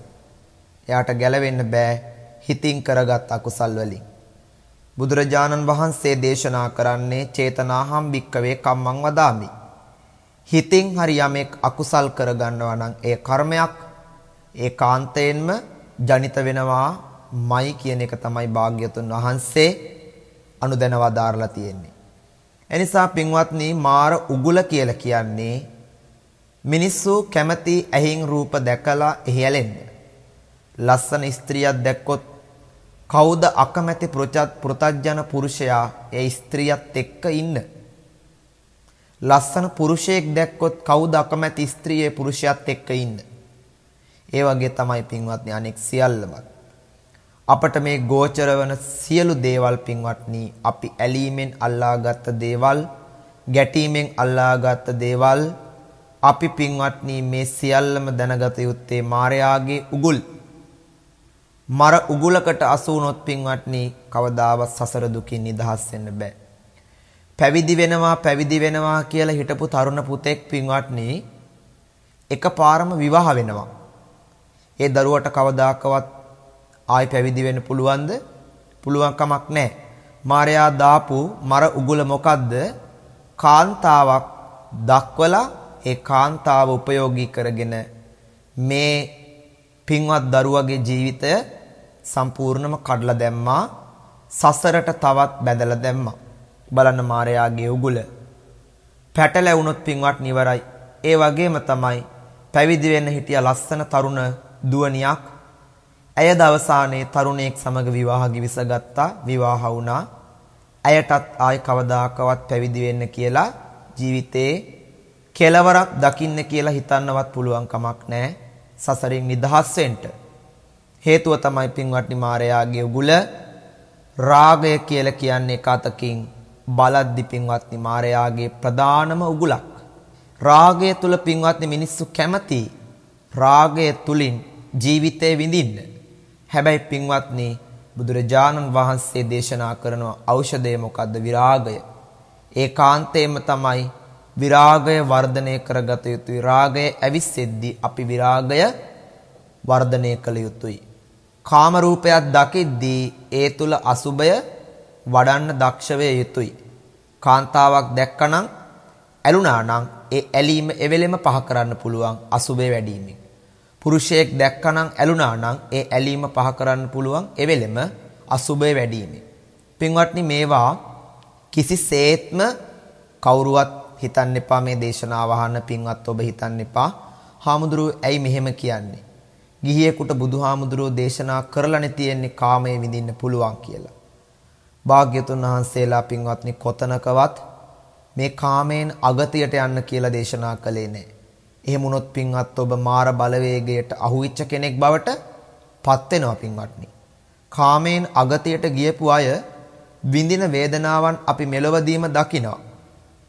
එයාට ගැලවෙන්න බෑ හිතින් කරගත් අකුසල් වලින්. බුදුරජාණන් වහන්සේ දේශනා කරන්නේ චේතනාහම් භික්කවේ කම්මං වදාමි. හිතින් හරි යමෙක් අකුසල් කරගන්නවා නම් ඒ කර්මයක් ඒකාන්තයෙන්ම ජනිත වෙනවා මයි කියන එක තමයි භාග්‍යතුන් වහන්සේ අනුදැනවදාරලා තියෙන්නේ. එනිසා පින්වත්නි මාර උගුල කියලා කියන්නේ මිනිස්සු කැමති ඇහින් රූප දැකලා එහෙලෙන්න. ලස්සන ස්ත්‍රියක් දැක්කොත් කවුද අකමැති පෘතජ්ජන පුරුෂයා ඒ ස්ත්‍රියත් එක්ක ඉන්න. ලස්සන පුරුෂයෙක් දැක්කොත් කවුද අකමැති ස්ත්‍රියේ පුරුෂයත් එක්ක ඉන්න. ඒ වගේ තමයි පින්වත්නි අනෙක් සියල්ලමත්. අපට මේ ගෝචර වන සියලු දේවල් පින්වත්නි අපි ඇලීමෙන් අල්ලාගත් දේවල් ගැටීමෙන් අල්ලාගත් දේවල් අපි පින්වත්නි මේ සියල්ලම දැනගත යුත්තේ මායාගේ උගුල් මර උගුලකට අසු වුණොත් පින්වත්නි කවදාවත් සසර දුකින් නිදහස් වෙන්න බෑ. පැවිදි වෙනවා පැවිදි වෙනවා කියලා හිටපු තරුණ පුතෙක් පින්වත්නි එකපාරම විවාහ වෙනවා. ඒ දරුවට කවදාකවත් ආයි පැවිදි වෙන්න පුළුවන්ද? පුළුවන් කමක් නැහැ. මාරයා දාපු මර උගුල මොකද්ද? කාන්තාවක් දක්වලා ඒ කාන්තාව උපයෝගී කරගෙන මේ පින්වත් දරුවගේ ජීවිතය සම්පූර්ණම කඩලා දැම්මා. සසරට තවත් බැඳලා දැම්මා. බලන්න මාරයාගේ උගුල. පැටලැවුනොත් පින්වත් නිවරයි. ඒ වගේම තමයි පැවිදි වෙන්න හිටිය ලස්සන තරුණ දුවණියක් ඇය දවසානේ තරුණයෙක් සමග විවාහ ගිවිසගත්තා විවාහ වුණා. ඇයටත් ආයි කවදාකවත් පැවිදි වෙන්න කියලා ජීවිතේ කෙලවරක් දකින්න කියලා හිතන්නවත් පුළුවන් කමක් නැහැ. සසරින් නිදහස් වෙන්න. හේතුව තමයි පින්වත්නි මායාගේ උගුල රාගය කියලා කියන්නේ කතකින් බලද්දි පින්වත්නි මායාගේ ප්‍රධානම උගුලක්. රාගය තුල පින්වත්නි මිනිස්සු කැමති රාගය තුලින් ජීවිතේ විඳින්න. හැබැයි පින්වත්නි බුදුරජාණන් වහන්සේ දේශනා කරන ඖෂධය මොකද්ද විරාගය. ඒකාන්තයෙන්ම තමයි විරාගය වර්ධනය කරගත යුතුයි. රාගය ඇවිස්සෙද්දී අපි විරාගය වර්ධනය කළ යුතුයි. කාම රූපයක් දකිද්දී ඒ තුල අසුබය වඩන්න දක්ෂ වේ යුතුයි. කාන්තාවක් දැක්කනම් ඇලුනා නම් ඒ ඇලීම එවෙලෙම පහ කරන්න පුළුවන් අසුබේ වැඩි වීමෙන්. පුරුෂයෙක් දැක්කනම් ඇලුනා නම් ඒ ඇලීම පහ කරන්න පුළුවන් එවෙලෙම අසුබය වැඩිීමෙන්. පින්වත්නි මේවා කිසිසේත්ම කවුරුවත් හිතන්න එපා මේ දේශනාව අහන පින්වත් ඔබ හිතන්න එපා. හාමුදුරුවෝ ඇයි මෙහෙම කියන්නේ? ගිහියෙකුට බුදුහාමුදුරුවෝ දේශනා කරලානේ තියෙන්නේ කාමයේ විඳින්න පුළුවන් කියලා. භාග්‍යතුන් වහන්සේලා පින්වත්නි කොතනකවත් මේ කාමයෙන් අගතියට යන්න කියලා දේශනා කළේ නැහැ. එහෙම වුණොත් පින්වත් ඔබ මාර බලවේගයට අහුවෙච්ච කෙනෙක් බවට පත් වෙනවා පින්වත්නි. කාමයෙන් අගතියට ගියපු අය විඳින වේදනාවන් අපි මෙලොවදීම දකිනවා.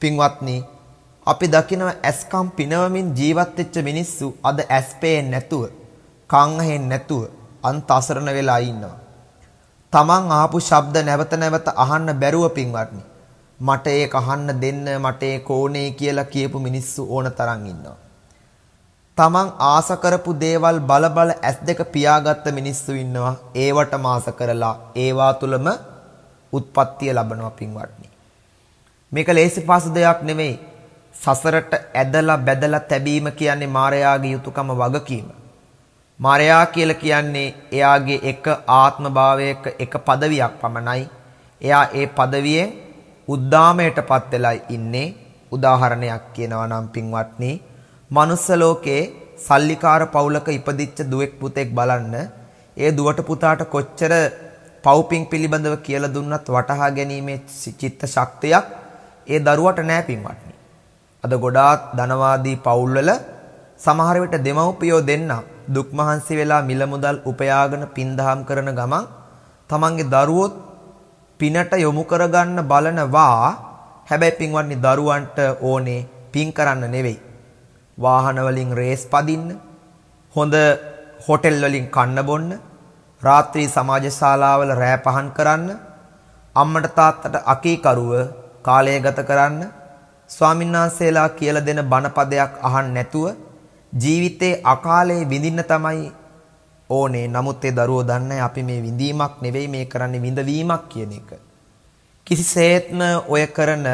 පින්වත්නි අපි දකිනවා ඇස්කම් පිනවමින් ජීවත් වෙච්ච මිනිස්සු අද ඇස් පේන්නේ නැතුව, කන් ඇහෙන්නේ නැතුව අන්ත අසරණ වෙලා ඉන්නවා. තමන් ආපු ශබ්ද නැවත නැවත අහන්න බැරුව පින්වත්නි. මට ඒක අහන්න දෙන්න මට ඒ කෝණේ කියලා කියපු මිනිස්සු ඕන තරම් ඉන්නවා. තමන් ආස කරපු දේවල් බල බල ඇස් දෙක පියාගත්ත මිනිස්සු ඉන්නවා ඒවට මාස කරලා ඒවා තුලම උත්පත්තිය ලබනවා පින්වත්නි මේක ලේසි පාසු දෙයක් නෙමෙයි සසරට ඇදලා බැදලා තැබීම කියන්නේ මායාගේ යුතුයකම වගකීම මායා කියලා කියන්නේ එයාගේ එක ආත්මභාවයක එක পদවියක් පමණයි එයා ඒ পদවියෙන් උද්දාමයටපත් වෙලා ඉන්නේ උදාහරණයක් කියනවා නම් පින්වත්නි මනුස්ස ලෝකේ සල්ලිකාර පවුලක ඉපදිච්ච දුවෙක් පුතෙක් බලන්න ඒ දුවට පුතාට කොච්චර පව්පින් පිළිබඳව කියලා දුන්නත් වටහා ගැනීමේ චිත්ත ශක්තියක් ඒ දරුවට නැහැ පින්වත්නි. අද ගොඩාක් ධනවාදී පවුල්වල සමහර විට දෙමව්පියෝ දෙන්න දුක් මහන්සි වෙලා මිල මුදල් උපයාගෙන පින්දහම් කරන ගමන් තමන්ගේ දරුවොත් පිනට යොමු කරගන්න බලනවා. හැබැයි පින්වත්නි දරුවන්ට ඕනේ පින් කරන්න නෙවෙයි. වාහන වලින් රේස් පදින්න, හොඳ හෝටල් වලින් කන්න බොන්න, රාත්‍රී සමාජ ශාලාවල රෑ පහන් කරන්න, අම්මට තාත්තට අකීකරුව කාලය ගත කරන්න, ස්වාමීන් වහන්සේලා කියලා දෙන බණපදයක් අහන්න නැතුව ජීවිතේ අකාලේ විඳින්න තමයි ඕනේ. නමුත් ඒ දරුවෝ දන්නේ අපි මේ විඳීමක් නෙවෙයි මේ කරන්නේ විඳවීමක් කියන එක. කිසිසේත්ම ඔය කරන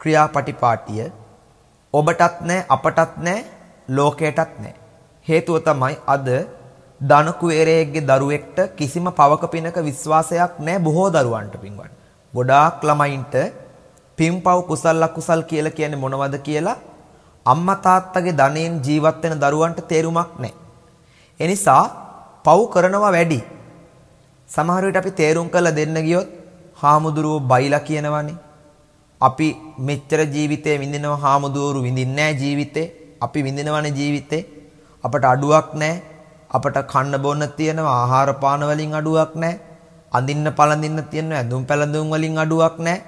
ක්‍රියාපටිපාටිය ඔබටත් නැහැ අපටත් නැහැ ලෝකයටත් නැහැ. හේතුව තමයි අද ධන කුවේරයෙක්ගේ දරුවෙක්ට කිසිම පවක පිනක විශ්වාසයක් නැහැ බොහෝ දරුවන්ට පින්වත්. ගොඩාක් ළමයින්ට පින්පව් කුසල් අකුසල් කියලා කියන්නේ මොනවද කියලා අම්මා තාත්තගේ ධනෙන් ජීවත් වෙන දරුවන්ට තේරුමක් නැහැ. ඒ නිසා පව් කරනවා වැඩි. සමහර විට අපි තේරුම් කරලා දෙන්න ගියොත් හාමුදුරුවෝ බයිලා කියනවනේ අපි මෙච්චර ජීවිතේ විඳිනව හාමුදුරු විඳින්නේ නැහැ ජීවිතේ. අපි විඳිනවනේ ජීවිතේ. අපට අඩුවක් නැහැ. අපට කන්න බොන්න තියෙනවා ආහාර පාන වලින් අඩුවක් නැහැ. අඳින්න පළඳින්න තියෙන ඇඳුම් පැළඳුම් වලින් අඩුවක් නැහැ.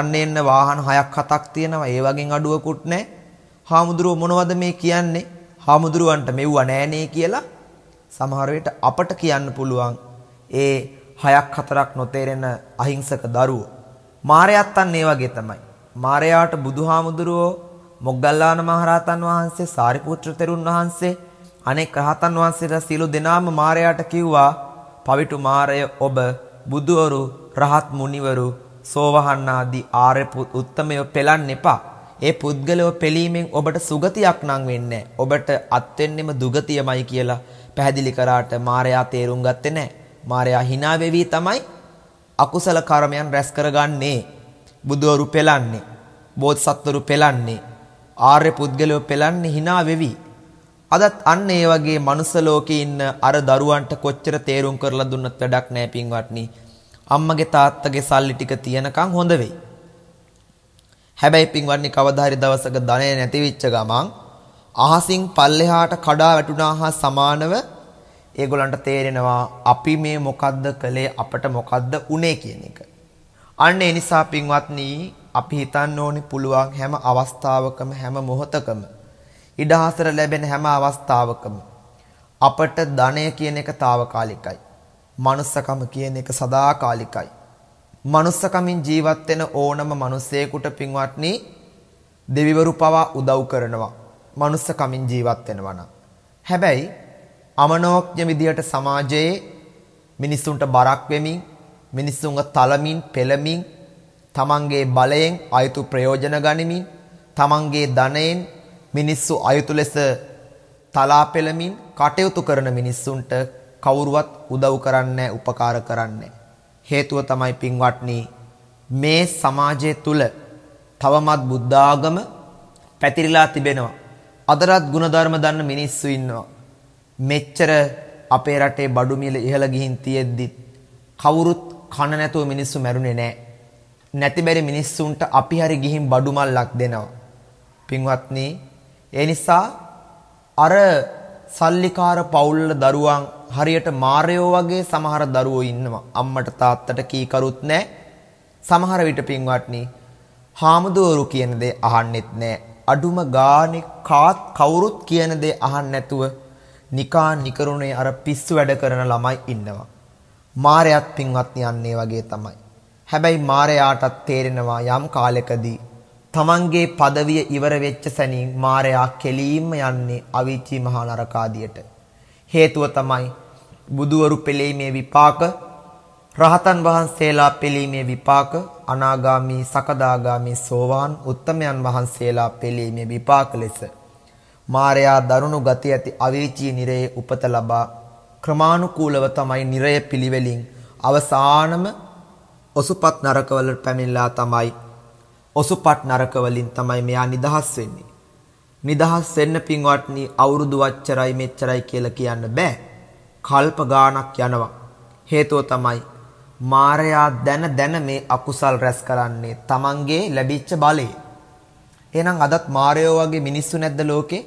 යන්න එන්න වාහන 6ක් 7ක් තියෙනවා. ඒ වගේ අඩුවකුත් නැහැ. හාමුදුරුව මොනවද මේ කියන්නේ? හාමුදුරුවන්ට මෙව්ව නෑනේ කියලා සමහර අපට කියන්න පුළුවන්. ඒ 6ක් 4ක් නොතේරෙන අහිංසක දරුවෝ මාරයත්තන් ඒ වගේ තමයි. මාරයාට බුදුහාමුදුරුවෝ මොග්ගල්ලාන මහරහතන් වහන්සේ සාරිපුත්‍ර තෙරුන් වහන්සේ අනෙක් රහතන් වහන්සේලා සියලු දෙනාම මාරයාට කිව්වා පවිටු මාරය ඔබ බුදුවරු රහත් මුනිවරු සෝවහන් ආදී ආර්ය උත්තමයෝ පෙලන්න එපා. ඒ පුද්ගලයෝ පෙලීමෙන් ඔබට සුගතියක් නම් වෙන්නේ ඔබට අත් වෙන්නෙම දුගතියමයි කියලා පැහැදිලි කරාට මාරයා තේරුම් ගත්තේ නැහැ. මාරයා hina තමයි අකුසල කර්මයන් රැස් කරගන්නේ බුදවරු පෙලන්නේ බෝධිසත්වරු පෙලන්නේ ආර්ය පුද්ගලයෝ පෙලන්නේ hina වෙවි අදත් අන්න ඒ වගේ මනුස්ස ලෝකේ ඉන්න අර දරුවන්ට කොච්චර තේරුම් කරලා දුන්නත් වැඩක් නෑ පින්වත්නි අම්මගේ තාත්තගේ සල්ලි ටික තියනකම් හොඳ වෙයි හැබැයි පින්වත්නි කවදා හරි දවසක ධනෙ නැතිවෙච්ච ගමන් අහසින් පල්ලෙහාට කඩා වැටුණා හා සමානව ඒගොලන්ට තේරෙනවා අපි මේ මොකද්ද කළේ අපට මොකද්ද උනේ කියන එක. අන්න ඒ නිසා පින්වත්නි අපි හිතන්න ඕනේ පුළුවන් හැම අවස්ථාවකම හැම මොහොතකම ඉඩහසර ලැබෙන හැම අවස්ථාවකම අපට ධනය කියන එක తాවකාලිකයි. manussකම කියන එක සදාකාලිකයි. manussකමින් ජීවත් වෙන ඕනම මිනිසෙකුට පින්වත්නි දෙවිවරු පවා උදව් කරනවා. manussකමින් ජීවත් වෙනවා නම්. හැබැයි අමනෝක්ඥ විදියට සමාජයේ මිනිස්සුන්ට බරක් වෙමින් මිනිස්සුන්ව තලමින් පෙළමින් තමන්ගේ බලයෙන් අයුතු ප්‍රයෝජන ගනිමින් තමන්ගේ ධනයෙන් මිනිස්සු අයුතු ලෙස තලා පෙළමින් කටයුතු කරන මිනිස්සුන්ට කවුරුවත් උදව් කරන්නේ උපකාර කරන්නේ හේතුව තමයි පින්වත්නි මේ සමාජය තුල තවමත් බුද්ධාගම පැතිරිලා තිබෙනවා අදටත් ಗುಣධර්ම දන්න මිනිස්සු ඉන්නවා මෙච්චර අපේ රටේ බඩු මිල ඉහළ ගිහින් තියෙද්දිත් කවුරුත් කන නැතුව මිනිස්සු මැරුණේ නැහැ. නැති බැරි මිනිස්සුන්ට අපි හරි ගිහින් බඩු මල්ලක් දෙනවා. පින්වත්නි, ඒ නිසා අර සල්ලිකාර පවුල්වල දරුවන් හරියට මාරයෝ වගේ සමහර දරුවෝ ඉන්නවා. අම්මට තාත්තට කීකරුත් නැහැ. සමහර විට පින්වත්නි, හාමුදුරු කියන දේ අහන්නෙත් නැහැ. අඩුම ගානේ කාත් කවුරුත් කියන දේ අහන්න නැතුව නිකා නිකරුණේ අර පිස්සු වැඩ කරන ළමයි ඉන්නවා. මාරයත් පින්වත් යන්නේ වගේ තමයි. හැබැයි මාරයාටත් තේරෙනවා යම් කාලෙකදී තමන්ගේ පදවිය ඉවර වෙච්ච සැනින් මාරයා කෙලීම යන්නේ අවීචී මහා නරකාදියට. හේතුව තමයි බුදුවරු පෙළීමේ විපාක රහතන් වහන්සේලා පෙළීමේ විපාක අනාගාමී සකදාගාමී සෝවාන් උත්තමයන් වහන්සේලා පෙළීමේ විපාක ලෙස මාරයා දරුණු ගති ඇති අවීචී නිරයේ උපත ලබා ක්‍රමානුකූලව තමයි නිරය පිළිවෙලින් අවසානම ඔසුපත් නරකවල පැමිණලා තමයි ඔසුපත් නරකවලින් තමයි මෙයා නිදහස් වෙන්නේ. නිදහස් වෙන්න පින්වත්නි අවුරුදු වච්චරයි මෙච්චරයි කියලා කියන්න බෑ. කල්ප ගාණක් යනවා. හේතුව තමයි මාරයා දැන දැන මේ අකුසල් රැස් කරන්නේ Tamange ලැබිච්ච බලේ. එහෙනම් අදත් මාරයෝ වගේ මිනිස්සු නැද්ද ලෝකේ?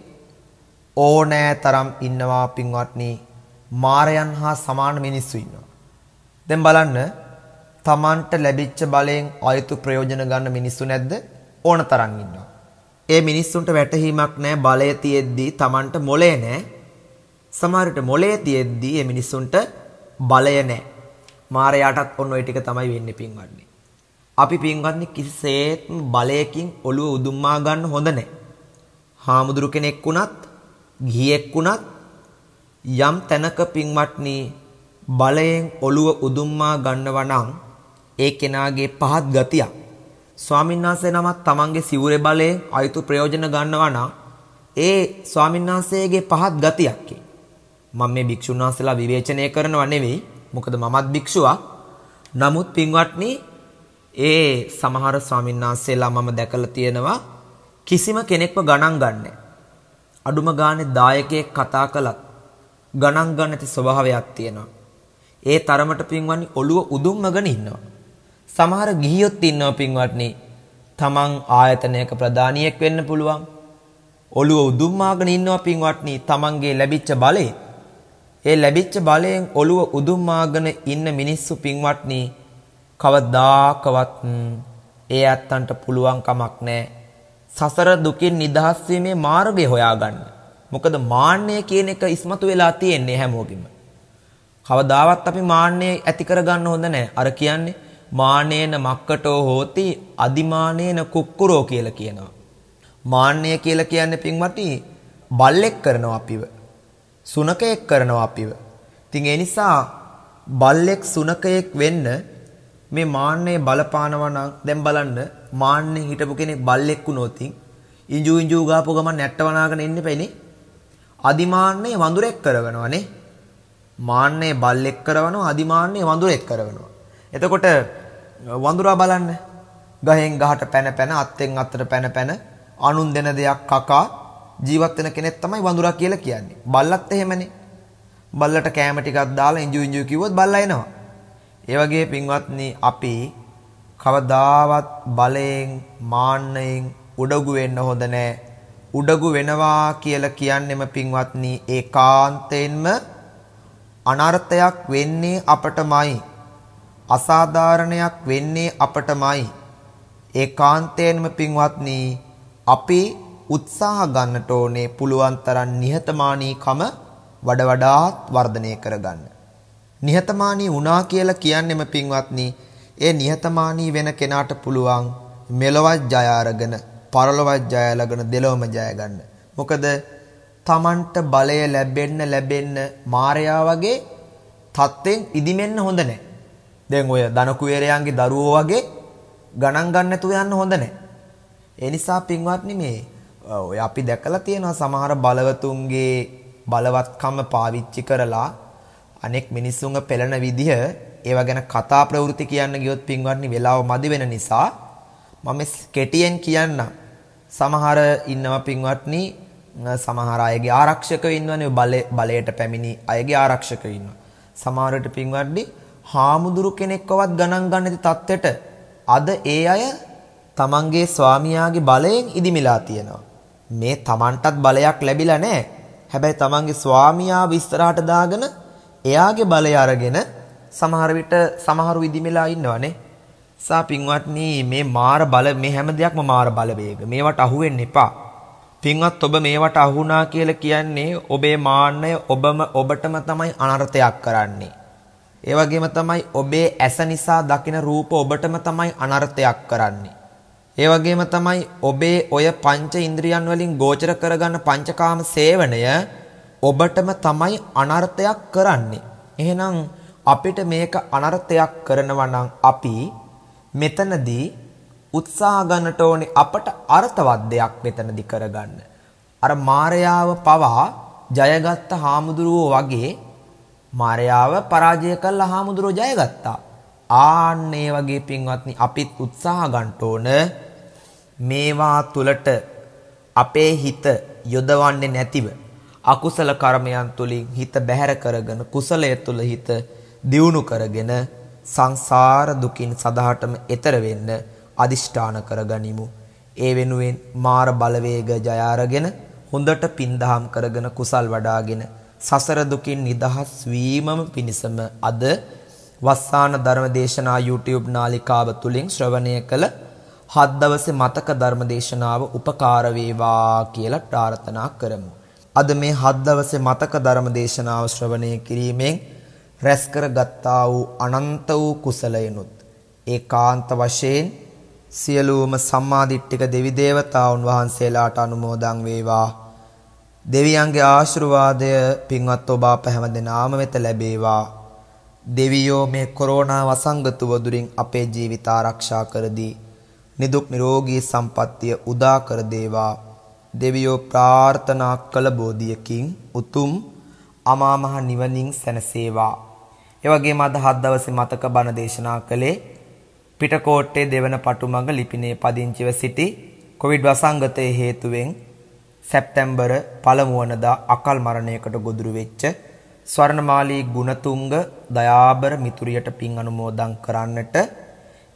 ඕනෑ තරම් ඉන්නවා පින්වත්නි මාරයන් හා සමාන මිනිස්සු ඉන්නවා. දැන් බලන්න තමන්ට ලැබිච්ච බලයෙන් අයතු ප්‍රයෝජන ගන්න මිනිස්සු නැද්ද? ඕන තරම් ඉන්නවා. ඒ මිනිස්සුන්ට වැටහීමක් නැහැ බලය තියෙද්දි තමන්ට මොලේ නැහැ. සමහරට මොලේ තියෙද්දි මේ මිනිස්සුන්ට බලය නැහැ. මාරයාටත් ඔන්න ওই ටික තමයි වෙන්නේ පින්වත්නි. අපි පින්වත්නි කිසිසේත් බලයකින් ඔළුව උදුම්මා ගන්න හොඳ නැහැ. හාමුදුරු කෙනෙක් වුණත් ගියෙක් වුණත් යම් තැනක පින්වත්නි බලයෙන් ඔළුව උදුම්මා ගන්නවා නම් ඒ කෙනාගේ පහත් ගතිය ස්වාමීන් වහන්සේ නමක් තමන්ගේ සිවුරේ බලයෙන් අයුතු ප්‍රයෝජන ගන්නවා නම් ඒ ස්වාමීන් වහන්සේගේ පහත් ගතියක් මම මේ භික්ෂුන් වහන්සේලා විවේචනය කරනවා නෙවෙයි මොකද මමත් භික්ෂුවක් නමුත් පින්වත්නි ඒ සමහර ස්වාමීන් වහන්සේලා මම දැකලා තියෙනවා කිසිම කෙනෙක්ව ගණන් ගන්නෑ අඩුම ගානේ දායකයෙක් කතා කළත් ගණන් ගන්න ති ස්වභාවයක් තියෙනවා. ඒ තරමට පින්වත්නි ඔළුව උදුම්මගෙන ඉන්නවා. සමහර ගිහියොත් ඉන්නවා පින්වත්නි. තමන් ආයතනයක ප්‍රධානියෙක් වෙන්න පුළුවන්. ඔළුව උදුම්මාගෙන ඉන්නවා පින්වත්නි. තමන්ගේ ලැබිච්ච බලේ ඒ ලැබිච්ච බලයෙන් ඔළුව උදුම්මාගෙන ඉන්න මිනිස්සු පින්වත්නි කවදාකවත් ඒ අත්තන්ට පුළුවන් කමක් නැහැ සසර දුකින් නිදහස් වීමේ මාර්ගය හොයාගන්න. මොකද මාන්නය කියන එක ඉස්මතු වෙලා තියෙන්නේ හැමෝගෙම. කවදාවත් අපි මාන්නය ඇති කරගන්න හොඳ නැහැ. අර කියන්නේ මානේන මක්කටෝ හෝති අදිමානේන කුක්කුරෝ කියලා කියනවා. මාන්නය කියලා කියන්නේ පින්වත්නි බල්ලෙක් කරනවා අපිව. සුනකයෙක් කරනවා අපිව. ඉතින් ඒ නිසා බල්ලෙක් සුනකයෙක් වෙන්න මේ මාන්නය බලපානවා නම් දැන් බලන්න මාන්නෙන් හිටපු කෙනෙක් බල්ලෙක් වුණොත් ඉංජු ඉංජු ගාපු ගමන් නැට්ට වනාගෙන එන්න එපැයිනේ. අදිමාන්නේ වඳුරෙක් කරවනවනේ. මාන්නේ බල්ලෙක් කරවනවා අදිමාන්නේ වඳුරෙක් කරවනවා. එතකොට වඳුරා බලන්න. ගහෙන් ගහට පැන පැන අත්ෙන් අතට පැන පැන අනුන් දෙන දෙයක් කකා ජීවත් වෙන කෙනෙක් තමයි වඳුරා කියලා කියන්නේ. බල්ලත් එහෙමනේ. බල්ලට කෑම ටිකක් දාලා ඉංජු ඉංජු කිව්වොත් බල්ලා එනවා. ඒ වගේ පින්වත්නි අපි කවදාවත් බලයෙන් මාන්නයෙන් උඩගු වෙන්න හොඳ නෑ. උඩගු වෙනවා කියලා කියන්නෙම පින්වත්නි ඒකාන්තයෙන්ම අනර්ථයක් වෙන්නේ අපටමයි. අසාධාරණයක් වෙන්නේ අපටමයි. ඒකාන්තයෙන්ම පින්වත්නි අපි උත්සාහ ගන්නට ඕනේ පුළුවන් තරම් නිහතමානීකම වඩ වඩාත් වර්ධනය කරගන්න. නිහතමානී වුණා කියලා කියන්නෙම පින්වත්නි ඒ නිහතමානී වෙන කෙනාට පුළුවන් මෙලොවත් ජය අරගෙන පරලොවත් ජය ලගන දෙලොවම ජය ගන්න. මොකද තමන්ට බලය ලැබෙන්න ලැබෙන්න මායයා වගේ තත්ත්වෙන් ඉදිමෙන්න හොඳ නැහැ. දැන් ඔය ධන කුයරයන්ගේ දරුවෝ වගේ ගණන් ගන්න නැතුව යන්න හොඳ නැහැ. ඒ නිසා පින්වත්නි මේ ඔය අපි දැකලා තියෙනවා සමහර බලවතුන්ගේ බලවත්කම පාවිච්චි කරලා අනෙක් මිනිස්සුන්ව පෙළන විදිහ ඒවා ගැන කතා ප්‍රවෘත්ති කියන්න ගියොත් පින්වත්නි වෙලාව මදි වෙන නිසා මම කෙටියෙන් කියන්නම්. සමහර ඉන්නවා පින්වත්නි සමහර අයගේ ආරක්ෂකයෝ ඉන්නවනේ බලයට පැමිණි අයගේ ආරක්ෂකයෝ ඉන්නවා. සමහරට පින්වත්නි හාමුදුරු කෙනෙක්වවත් ගණන් ගන්න නැති තත්ත්වයට අද ඒ අය තමන්ගේ ස්වාමියාගේ බලයෙන් ඉදිමිලා තියෙනවා. මේ තමන්ටත් බලයක් ලැබිලා නැහැ. හැබැයි තමන්ගේ ස්වාමියා විස්තරහට දාගෙන එයාගේ බලය අරගෙන සමහර විට සමහරු ඉදිමෙලා ඉන්නවනේ. සා පින්වත්නි මේ මාර බල මේ හැම දෙයක්ම මාර බලවේග. මේවට අහු වෙන්න එපා. පින්වත් ඔබ මේවට අහුණා කියලා කියන්නේ ඔබේ මාන්නය ඔබම ඔබටම තමයි අනර්ථයක් කරන්නේ. ඒ වගේම තමයි ඔබේ ඇස නිසා දකින රූප ඔබටම තමයි අනර්ථයක් කරන්නේ. ඒ වගේම තමයි ඔබේ ඔය පංච ඉන්ද්‍රියන් වලින් ගෝචර කරගන්න පංචකාම සේවනය ඔබටම තමයි අනර්ථයක් කරන්නේ. එහෙනම් අපිට මේක අනර්ථයක් කරනවා නම් අපි මෙතනදී උත්සාහ ගන්නට ඕනේ අපට අර්ථවත් දෙයක් මෙතනදී කරගන්න. අර මායාව පවා ජයගත්ත හාමුදුරුවෝ වගේ මායාව පරාජය කළා හාමුදුරුවෝ ජයගත්තා. ආන්න ඒ වගේ පින්වත්නි අපිත් උත්සාහ ගන්න ඕන මේවා තුලට අපේ හිත යොදවන්නේ නැතිව අකුසල කර්මයන් තුලින් හිත බැහැර කරගෙන කුසලය තුල හිත දියුණු කරගෙන සංසාර දුකින් සදහටම එතර වෙන්න අදිෂ්ඨාන කරගනිමු. ඒ වෙනුවෙන් මාර බලවේග ජය අරගෙන හොඳට පින්දහම් කරගෙන කුසල් වඩාගෙන සසර දුකින් නිදහස් වීමම පිණිසම අද වස්සාන ධර්මදේශනා YouTube නාලිකාව තුලින් ශ්‍රවණය කළ හත් දවසේ මතක ධර්මදේශනාව උපකාර වේවා කියලා ප්‍රාර්ථනා කරමු. අද මේ හත් දවසේ මතක ධර්මදේශනාව ශ්‍රවණය කිරීමෙන් රැස්කර ගත්තා වූ අනන්ත වූ කුසලයනුත් ඒකාන්ත වශයෙන් සියලුම සම්මාදිට්ඨික දෙවි දේවතාවුන් වහන්සේලාට අනුමෝදන් වේවා දෙවියන්ගේ ආශිර්වාදය පින්වත් ඔබ අප හැමදෙනාම වෙත ලැබේවා දෙවියෝ මේ කොරෝනා වසංගතුව දුරින් අපේ ජීවිත ආරක්ෂා කර දී නිදුක් නිරෝගී සම්පන්නිය උදා කර දේවා දෙවියෝ ප්‍රාර්ථනා කළ බෝධියකින් උතුම් අමාමහ නිවනින් සැනසේවා ඒ වගේම අද 7 දවසේ මතක බණ දේශනා කළේ පිටකෝට්ටේ දෙවන පටුමඟ ලිපිණේ පදිංචිව සිටි කොවිඩ් වසංගතය හේතුවෙන් සැප්තැම්බර පළමු වනදා අකල් මරණයකට ගොදුරු වෙච්ච ස්වර්ණමාලී ගුණතුංග දයාබර මිතුරියට පින් අනුමෝදන් කරන්නට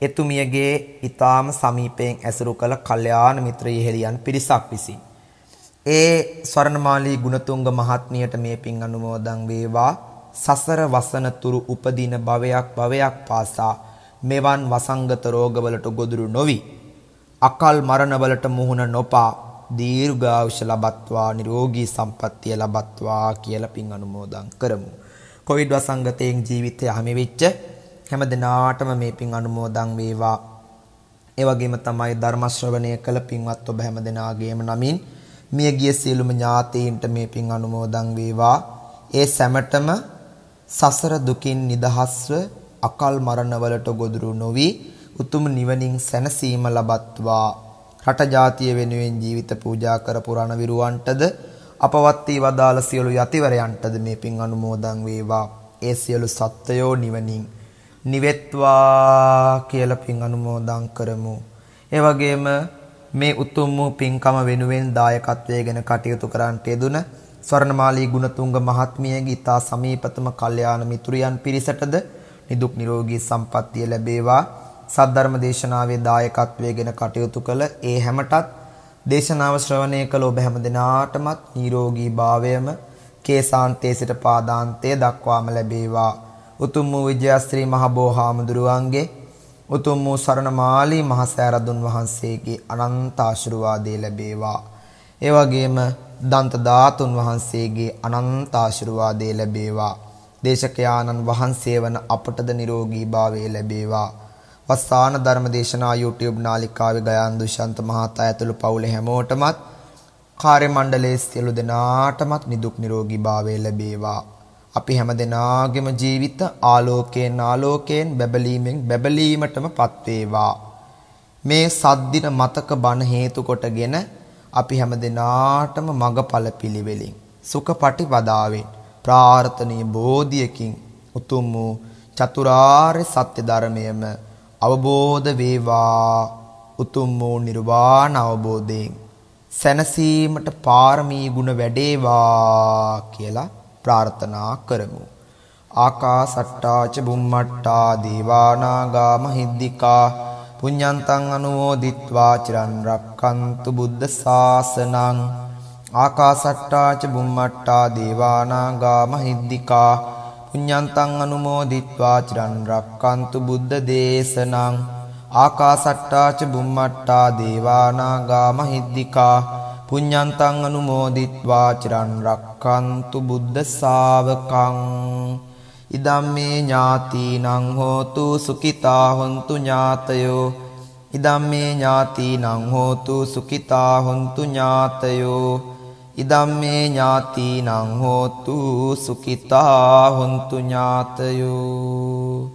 එතුමියගේ ඊ타ම සමීපයෙන් ඇසුරු කළ කල්යාණ මිත්‍ර යෙහෙලියන් පිරිසක් විසින් ඒ ස්වර්ණමාලී ගුණතුංග මහත්මියට මේ පින් අනුමෝදන් වේවා සසර වසනතුරු උපදින භවයක් භවයක් පාසා මෙවන් වසංගත රෝගවලට ගොදුරු නොවි අකල් මරණවලට මුහුණ නොපා දීර්ඝායුෂ ලබත්වා නිරෝගී සම්පන්නිය ලබත්වා කියලා පින් අනුමෝදන් කරමු. කොවිඩ් වසංගතයෙන් ජීවිතය හැම වෙච්ච හැමදෙනාටම මේ පින් අනුමෝදන් වේවා. ඒ වගේම තමයි ධර්ම ශ්‍රවණය කළ පින්වත් ඔබ හැමදෙනාගේම නමින් මියගිය සියලුම ඥාතීන්ට මේ පින් අනුමෝදන් වේවා. ඒ සැමටම සසර දුකින් නිදහස්ව අකල් මරණවලට ගොදුරු නොවි උතුම් නිවනින් සැනසීම ලබත්වා රට ජාතිය වෙනුවෙන් ජීවිත පූජා කර පුරාණ විරුවන්ටද අපවත් වී වදාළ සියලු යතිවරයන්ටද මේ පින් අනුමෝදන් වේවා ඒ සියලු සත්වයෝ නිවනින් නිවෙත්වා කියලා පින් අනුමෝදන් කරමු ඒ වගේම මේ උතුම් වූ පින්කම වෙනුවෙන් දායකත්වයේගෙන කටයුතු කරන්නට යෙදුණ ස්වර්ණමාලී ගුණතුංග මහත්මියගේ ඊතා සමීපතම කල්යාණ මිතුරියන් පිරිසටද නිදුක් නිරෝගී සම්පන්නිය ලැබේවා සද්ධර්ම දේශනාවේ දායකත්වයේගෙන කටයුතු කළ ඒ හැමටත් දේශනාව ශ්‍රවණය කළ ඔබ හැම දිනාටමත් නිරෝගී භාවයම කේසාන්තයේ සිට පාදාන්තයේ දක්වාම ලැබේවා උතුම් වූ විජයශ්‍රී මහ බෝහාමුදුරුවන්ගේ උතුම් වූ සරණමාලී මහ සෑරදුන් වහන්සේගේ අනන්ත ආශිර්වාදය ලැබේවා ඒ වගේම දන්ත ධාතුන් වහන්සේගේ අනන්ත ආශිර්වාදය ලැබේවා. දේශකයාණන් වහන්සේ වන අපටද නිරෝගී භාවය ලැබේවා. වස්සාන ධර්ම දේශනා YouTube නාලිකාවේ ගයන් දුෂාන්ත මහතා ඇතුළු පවුලේ හැමෝටමත් කාර්ය මණ්ඩලයේ සියලු දෙනාටමත් නිදුක් නිරෝගී භාවය ලැබේවා. අපි හැම දෙනාගේම ජීවිත ආලෝකයෙන් ආලෝකයෙන් බැබලීමෙන් බැබලීමටම පත් වේවා. මේ සද්දින මතක බණ හේතු කොටගෙන අපි හැම දෙනාටම මඟඵල පිළිවෙලින් සුඛපටි වදාවෙන් ප්‍රාර්ථනීය බෝධියකින් උතුම් වූ චතුරාර්ය සත්‍ය ධර්මයම අවබෝධ වේවා උතුම් වූ නිර්වාණ අවබෝධයෙන් සැනසීමට පාරමී ගුණ වැඩේවා කියලා ප්‍රාර්ථනා කරමු. ආකාසට්ටා ච බුම්මට්ටා දීවානාගා මහිද්దికා පුඤ්ඤන්තං අනුමෝදිත්වා චිරන් රක්칸තු බුද්ධ ශාසනං ආකාසට්ටා ච බුම්මට්ටා දේවානාගා මහිද්దికා පුඤ්ඤන්තං අනුමෝදිත්වා චිරන් රක්칸තු බුද්ධ දේශනං ආකාසට්ටා ච බුම්මට්ටා දේවානාගා මහිද්దికා පුඤ්ඤන්තං අනුමෝදිත්වා චිරන් රක්칸තු බුද්ධ ශාවකං ඉදම්මේ ඥාතිනං හෝතු සුඛිතා හොන්තු ඥාතයෝ ඉදම්මේ ඥාතිනං හෝතු සුඛිතා හොන්තු ඥාතයෝ ඉදම්මේ ඥාතිනං හෝතු සුඛිතා හොන්තු ඥාතයෝ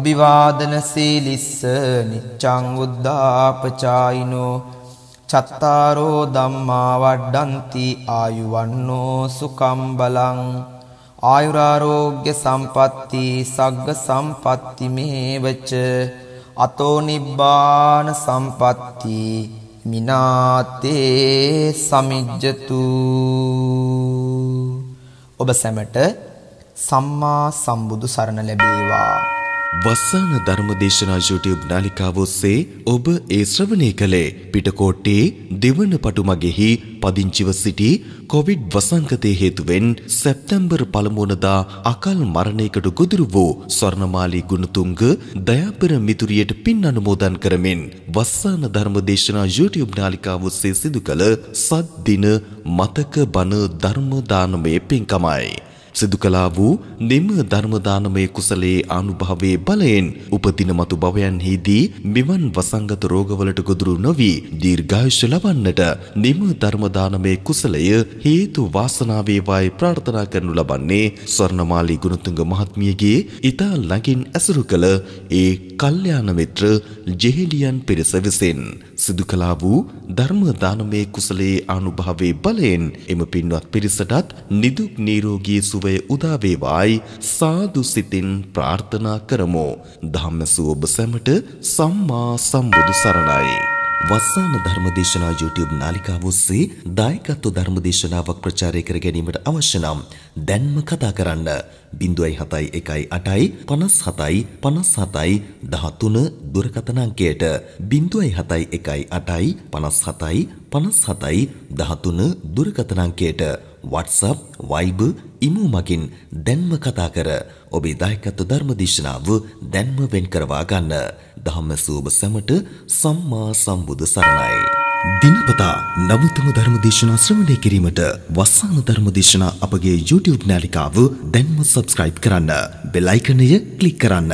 අභිවාදන සීලිස්ස නිච්ඡං උද්ධාපචායිනෝ චත්තාරෝ ධම්මා වඩ්ඩಂತಿ ආයුවන්නෝ සුකම් බලං ආයුරාරෝග්‍ය සම්පත්ති සග්ග සම්පත්ති මෙහෙවච අතෝ නිබ්බාන සම්පත්ති මිනාතේ සමිජ්ජතු ඔබ සැමට සම්මා සම්බුදු සරණ ලැබේවා වස්සාන ධර්මදේශනා YouTube නාලිකාව ඔස්සේ ඔබ ඒ ශ්‍රවණය කළේ පිටකොට්ටේ දෙවන පටුමගෙහි පදිංචිව සිටි කොවිඩ් වසංගතය හේතුවෙන් සැප්තැම්බර් පළමුවනදා අකල් මරණයකට ගොදුරු වූ ස්වර්ණමාලී ගුණතුංග දයාපර මිතුරියට පින් අනුමෝදන් කරමින් වස්සාන ධර්මදේශනා YouTube නාලිකාව ඔස්සේ සිදු කළ සත් දින මතක බණ ධර්ම දානමය පින්කමයි සිදු කළා වූ නිම ධර්මදානමය කුසලයේ අනුභවයේ බලයෙන් උපදින මතු භවයන්හිදී මෙවන් වසංගත රෝගවලට ගොදුරු නොවි දීර්ඝායුෂ ලබන්නට නිම ධර්මදානමය කුසලය හේතු වාසනා වේවායි ප්‍රාර්ථනා කරනු ලබන්නේ ස්වර්ණමාලි ගුණතුංග මහත්මියගේ ඊතා ළඟින් ඇසුරු කළ ඒ කල්යාණ මිත්‍ර ජෙහෙලියන් පිරිස විසින් සිදු කළා වූ ධර්ම දානමය කුසලයේ අනුභවයේ බලයෙන් එම පින්වත් පිරිසටත් නිදුක් නිරෝගී සුවය උදා වේවායි සාදු සිතින් ප්‍රාර්ථනා කරමු. ධම්මසුව ඔබ සැමට සම්මා සම්බුදු සරණයි. වස්සාන ධර්මදේශනා YouTube නාලිකාව ඔස්සේ දායකත්ව ධර්මදේශනාවක් ප්‍රචාරය කර ගැනීමට අවශ්‍ය නම් දැන්ම කතා කරන්න 071 8යි 57යි 13 දුරකථන අංකයට 071 8යි 57යි 13 දුරකථන අංකයට WhatsApp, Viber, ඉමු මගින් දැන්ම කතා කර ඔබේ දායකත්ව ධර්මදේශනාව දැන්ම වෙන් කරවා ගන්න. ධම්ම සූබ සැමට සම්මා සම්බුදු සරණයි. දිනපතා නවතම ධර්මදේශනා ශ්‍රවණය කිරීමට වස්සාන ධර්මදේශනා අපගේ YouTube නාලිකාව දැන්ම subscribe කරන්න. බෙල් icon එක click කරන්න.